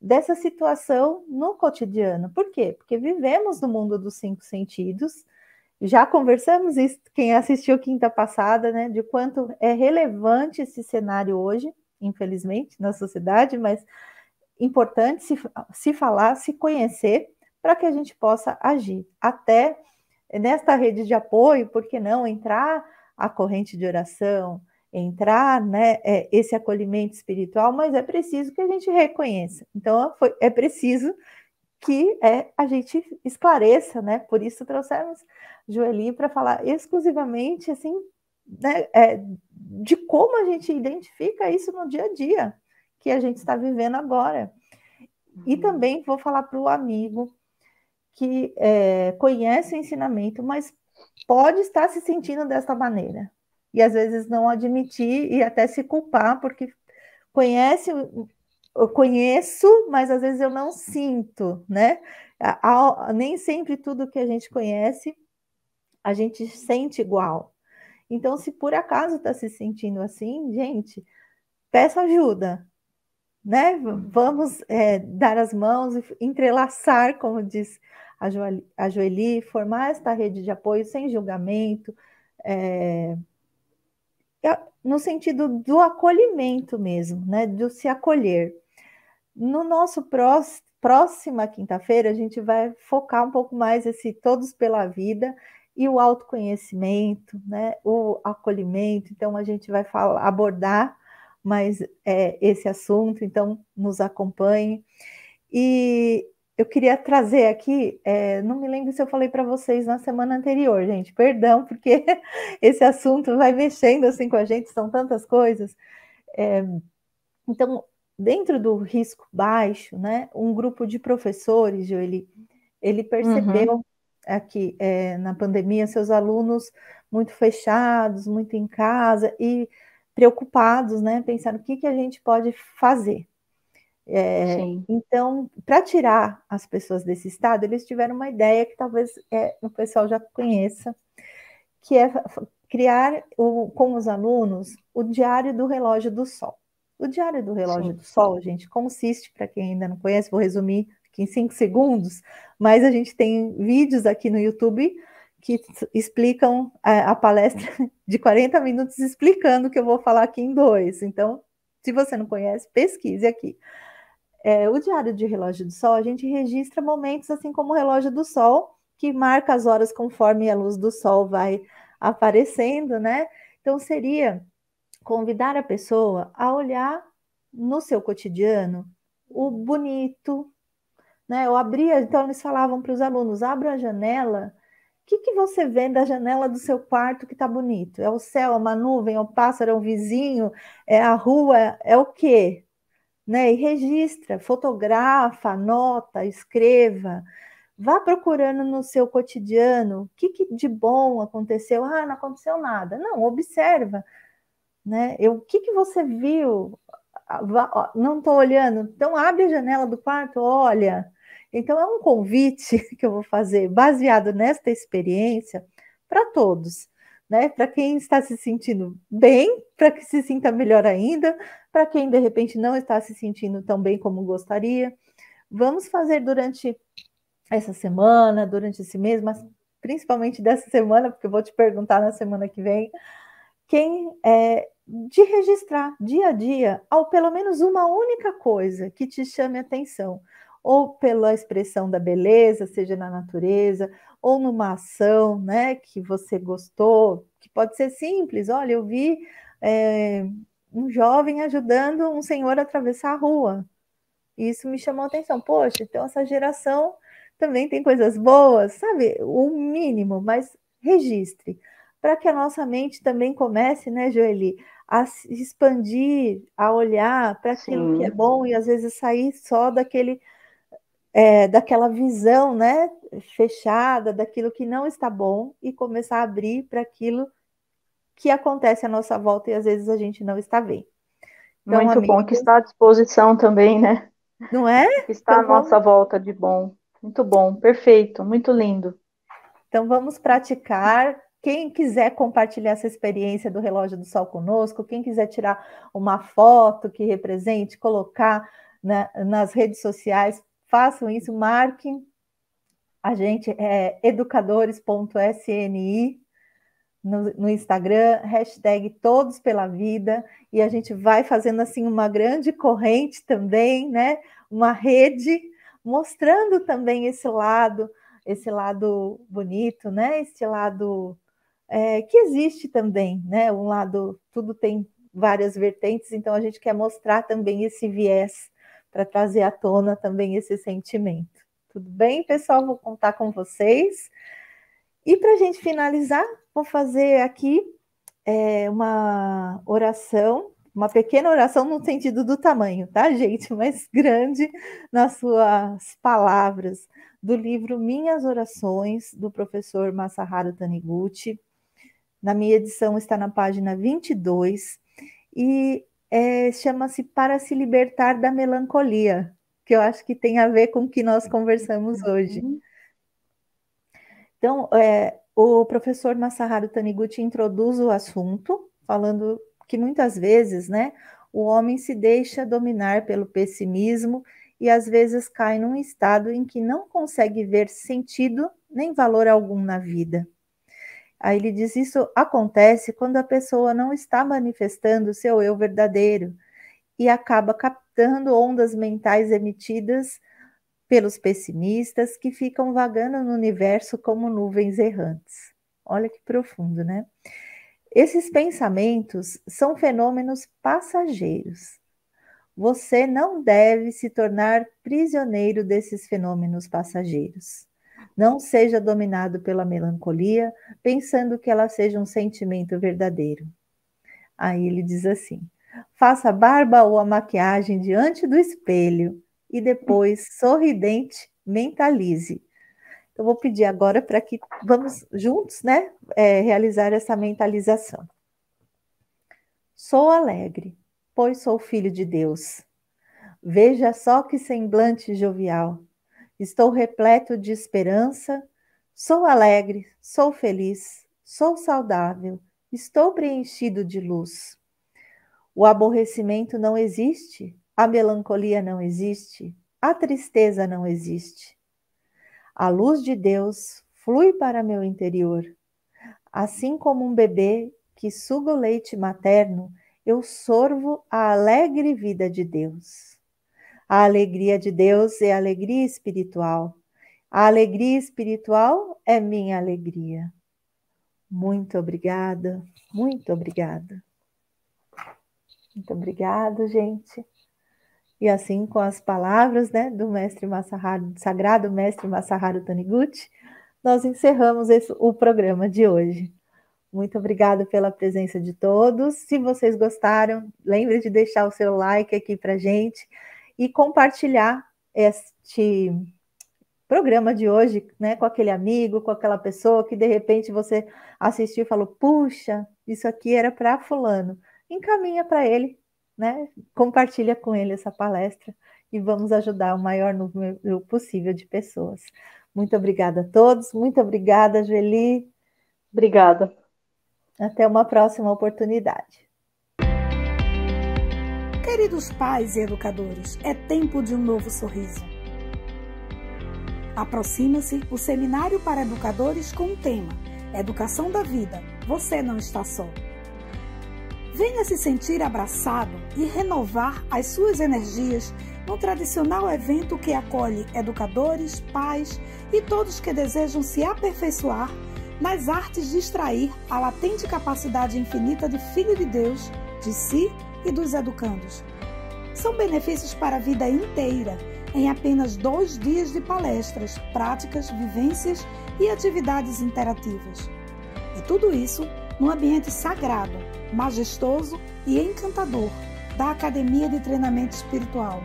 Dessa situação no cotidiano. Por quê? Porque vivemos no mundo dos cinco sentidos. Já conversamos isso, quem assistiu quinta passada, né? De quanto é relevante esse cenário hoje, infelizmente, na sociedade, mas importante se, se falar, se conhecer, para que a gente possa agir. Até nesta rede de apoio, por que não entrar a corrente de oração, entrar né, é, esse acolhimento espiritual, mas é preciso que a gente reconheça. Então, foi, é preciso que é, a gente esclareça, né? Por isso trouxemos Joeli para falar exclusivamente assim né, é, de como a gente identifica isso no dia a dia que a gente está vivendo agora. E uhum. também vou falar para o amigo que é, conhece o ensinamento, mas pode estar se sentindo desta maneira. E às vezes não admitir e até se culpar, porque conhece, eu conheço, mas às vezes eu não sinto, né? nem sempre tudo que a gente conhece a gente sente igual. Então, se por acaso está se sentindo assim, gente, peça ajuda, né? Vamos é, dar as mãos, entrelaçar, como diz a Joeli, a Joeli, formar esta rede de apoio sem julgamento, é, é, no sentido do acolhimento mesmo, né? Do se acolher. No nosso próximo próxima quinta-feira a gente vai focar um pouco mais esse todos pela vida e o autoconhecimento, né? O acolhimento. Então a gente vai falar, abordar mas é esse assunto, então nos acompanhe. E eu queria trazer aqui, é, não me lembro se eu falei para vocês na semana anterior, gente, perdão, porque esse assunto vai mexendo assim com a gente, são tantas coisas. É, então, dentro do risco baixo, né, um grupo de professores, Joeli, ele percebeu uhum. aqui é, na pandemia seus alunos muito fechados, muito em casa, e preocupados, né? pensando o que, que a gente pode fazer. É, então, para tirar as pessoas desse estado, eles tiveram uma ideia que talvez é, o pessoal já conheça, que é criar o, com os alunos o diário do relógio do sol. O diário do relógio Sim. do sol, gente, consiste, para quem ainda não conhece, vou resumir aqui em cinco segundos, mas a gente tem vídeos aqui no YouTube que explicam a, a, palestra de 40 minutos explicando o que eu vou falar aqui em dois. Então, se você não conhece, pesquise aqui. É, o diário de relógio do sol, a gente registra momentos assim como o relógio do sol, que marca as horas conforme a luz do sol vai aparecendo, né? Então, seria convidar a pessoa a olhar no seu cotidiano o bonito, né? Eu abria, então eles falavam para os alunos: abra a janela que, que você vê da janela do seu quarto que está bonito? É o céu, é uma nuvem, é o um pássaro, é um vizinho, é a rua, é o quê? Né? E registra, fotografa, anota, escreva. Vá procurando no seu cotidiano o que, que de bom aconteceu. Ah, não aconteceu nada. Não, observa. Né? Eu, o que, que você viu? Ah, não estou olhando. Então, abre a janela do quarto, olha então, é um convite que eu vou fazer baseado nesta experiência para todos, né? Para quem está se sentindo bem, para que se sinta melhor ainda, para quem de repente não está se sentindo tão bem como gostaria. Vamos fazer durante essa semana, durante esse mês, mas principalmente dessa semana, porque eu vou te perguntar na semana que vem, quem é de registrar dia a dia, ao pelo menos uma única coisa que te chame atenção ou pela expressão da beleza, seja na natureza, ou numa ação né, que você gostou, que pode ser simples. Olha, eu vi é, um jovem ajudando um senhor a atravessar a rua. Isso me chamou a atenção. Poxa, então essa geração também tem coisas boas, sabe? O mínimo, mas registre. Para que a nossa mente também comece, né, Joeli, a se expandir, a olhar para aquilo Sim. que é bom e às vezes sair só daquele é, daquela visão né, fechada daquilo que não está bom e começar a abrir para aquilo que acontece à nossa volta e às vezes a gente não está vendo. Então, Muito bom que está à disposição também, né? Não é? Que está então, à nossa vamos... volta de bom. Muito bom, perfeito, muito lindo. Então vamos praticar. Quem quiser compartilhar essa experiência do relógio do sol conosco, quem quiser tirar uma foto que represente, colocar na, nas redes sociais, façam isso, marquem a gente, é educadores.sni no, no Instagram, hashtag Todos pela Vida, e a gente vai fazendo assim uma grande corrente também, né? Uma rede mostrando também esse lado, esse lado bonito, né? Esse lado é, que existe também, né? Um lado, tudo tem várias vertentes, então a gente quer mostrar também esse viés para trazer à tona também esse sentimento. Tudo bem, pessoal? Vou contar com vocês. E para a gente finalizar, vou fazer aqui é, uma oração, uma pequena oração no sentido do tamanho, tá, gente? Mas grande nas suas palavras, do livro Minhas Orações, do professor Masaharu Taniguchi. Na minha edição está na página 22. E é, chama-se Para se Libertar da Melancolia, que eu acho que tem a ver com o que nós conversamos hoje. Uhum. Então, é, o professor Masaharu Taniguchi introduz o assunto, falando que muitas vezes né, o homem se deixa dominar pelo pessimismo e às vezes cai num estado em que não consegue ver sentido nem valor algum na vida. Aí ele diz: isso acontece quando a pessoa não está manifestando o seu eu verdadeiro e acaba captando ondas mentais emitidas pelos pessimistas que ficam vagando no universo como nuvens errantes. Olha que profundo, né? Esses pensamentos são fenômenos passageiros. Você não deve se tornar prisioneiro desses fenômenos passageiros. Não seja dominado pela melancolia, pensando que ela seja um sentimento verdadeiro. Aí ele diz assim: faça a barba ou a maquiagem diante do espelho e depois, sorridente, mentalize. Eu vou pedir agora para que vamos juntos, né, é, realizar essa mentalização. Sou alegre, pois sou filho de Deus. Veja só que semblante jovial. Estou repleto de esperança, sou alegre, sou feliz, sou saudável, estou preenchido de luz. O aborrecimento não existe, a melancolia não existe, a tristeza não existe. A luz de Deus flui para meu interior. Assim como um bebê que suga o leite materno, eu sorvo a alegre vida de Deus. A alegria de Deus é alegria espiritual. A alegria espiritual é minha alegria. Muito obrigada, muito obrigada. Muito obrigado, gente. E assim, com as palavras né, do mestre Masaharu, sagrado mestre Masaharu Taniguchi, nós encerramos esse, o programa de hoje. Muito obrigada pela presença de todos. Se vocês gostaram, lembre de deixar o seu like aqui para gente. gente e compartilhar este programa de hoje, né, com aquele amigo, com aquela pessoa que de repente você assistiu e falou: "Puxa, isso aqui era para fulano". Encaminha para ele, né? Compartilha com ele essa palestra e vamos ajudar o maior número possível de pessoas. Muito obrigada a todos, muito obrigada, Geli. Obrigada. Até uma próxima oportunidade. Queridos pais e educadores, é tempo de um novo sorriso. Aproxima-se o seminário para educadores com o tema Educação da Vida. Você não está só. Venha se sentir abraçado e renovar as suas energias no tradicional evento que acolhe educadores, pais e todos que desejam se aperfeiçoar nas artes de extrair a latente capacidade infinita de Filho de Deus de si e e dos educandos. São benefícios para a vida inteira, em apenas dois dias de palestras, práticas, vivências e atividades interativas. E tudo isso num ambiente sagrado, majestoso e encantador da Academia de Treinamento Espiritual.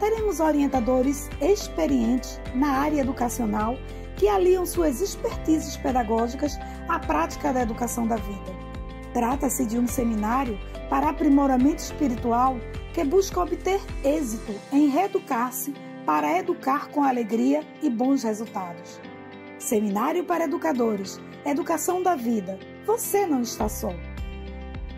Teremos orientadores experientes na área educacional que aliam suas expertises pedagógicas à prática da educação da vida Trata-se de um seminário para aprimoramento espiritual que busca obter êxito em reeducar-se para educar com alegria e bons resultados. Seminário para Educadores Educação da Vida. Você não está só.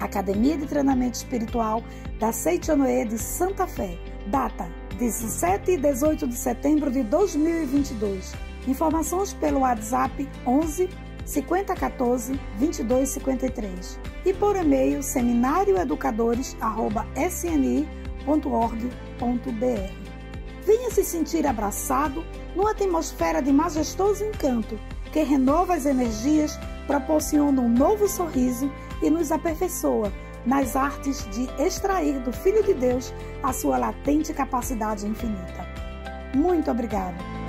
Academia de Treinamento Espiritual da Seitonoe de Santa Fé. Data 17 e 18 de setembro de 2022. Informações pelo WhatsApp 11 5014 2253 e por e-mail seminarioeducadores@sni.org.br. Venha se sentir abraçado numa atmosfera de majestoso encanto que renova as energias, proporciona um novo sorriso e nos aperfeiçoa nas artes de extrair do Filho de Deus a sua latente capacidade infinita. Muito obrigada!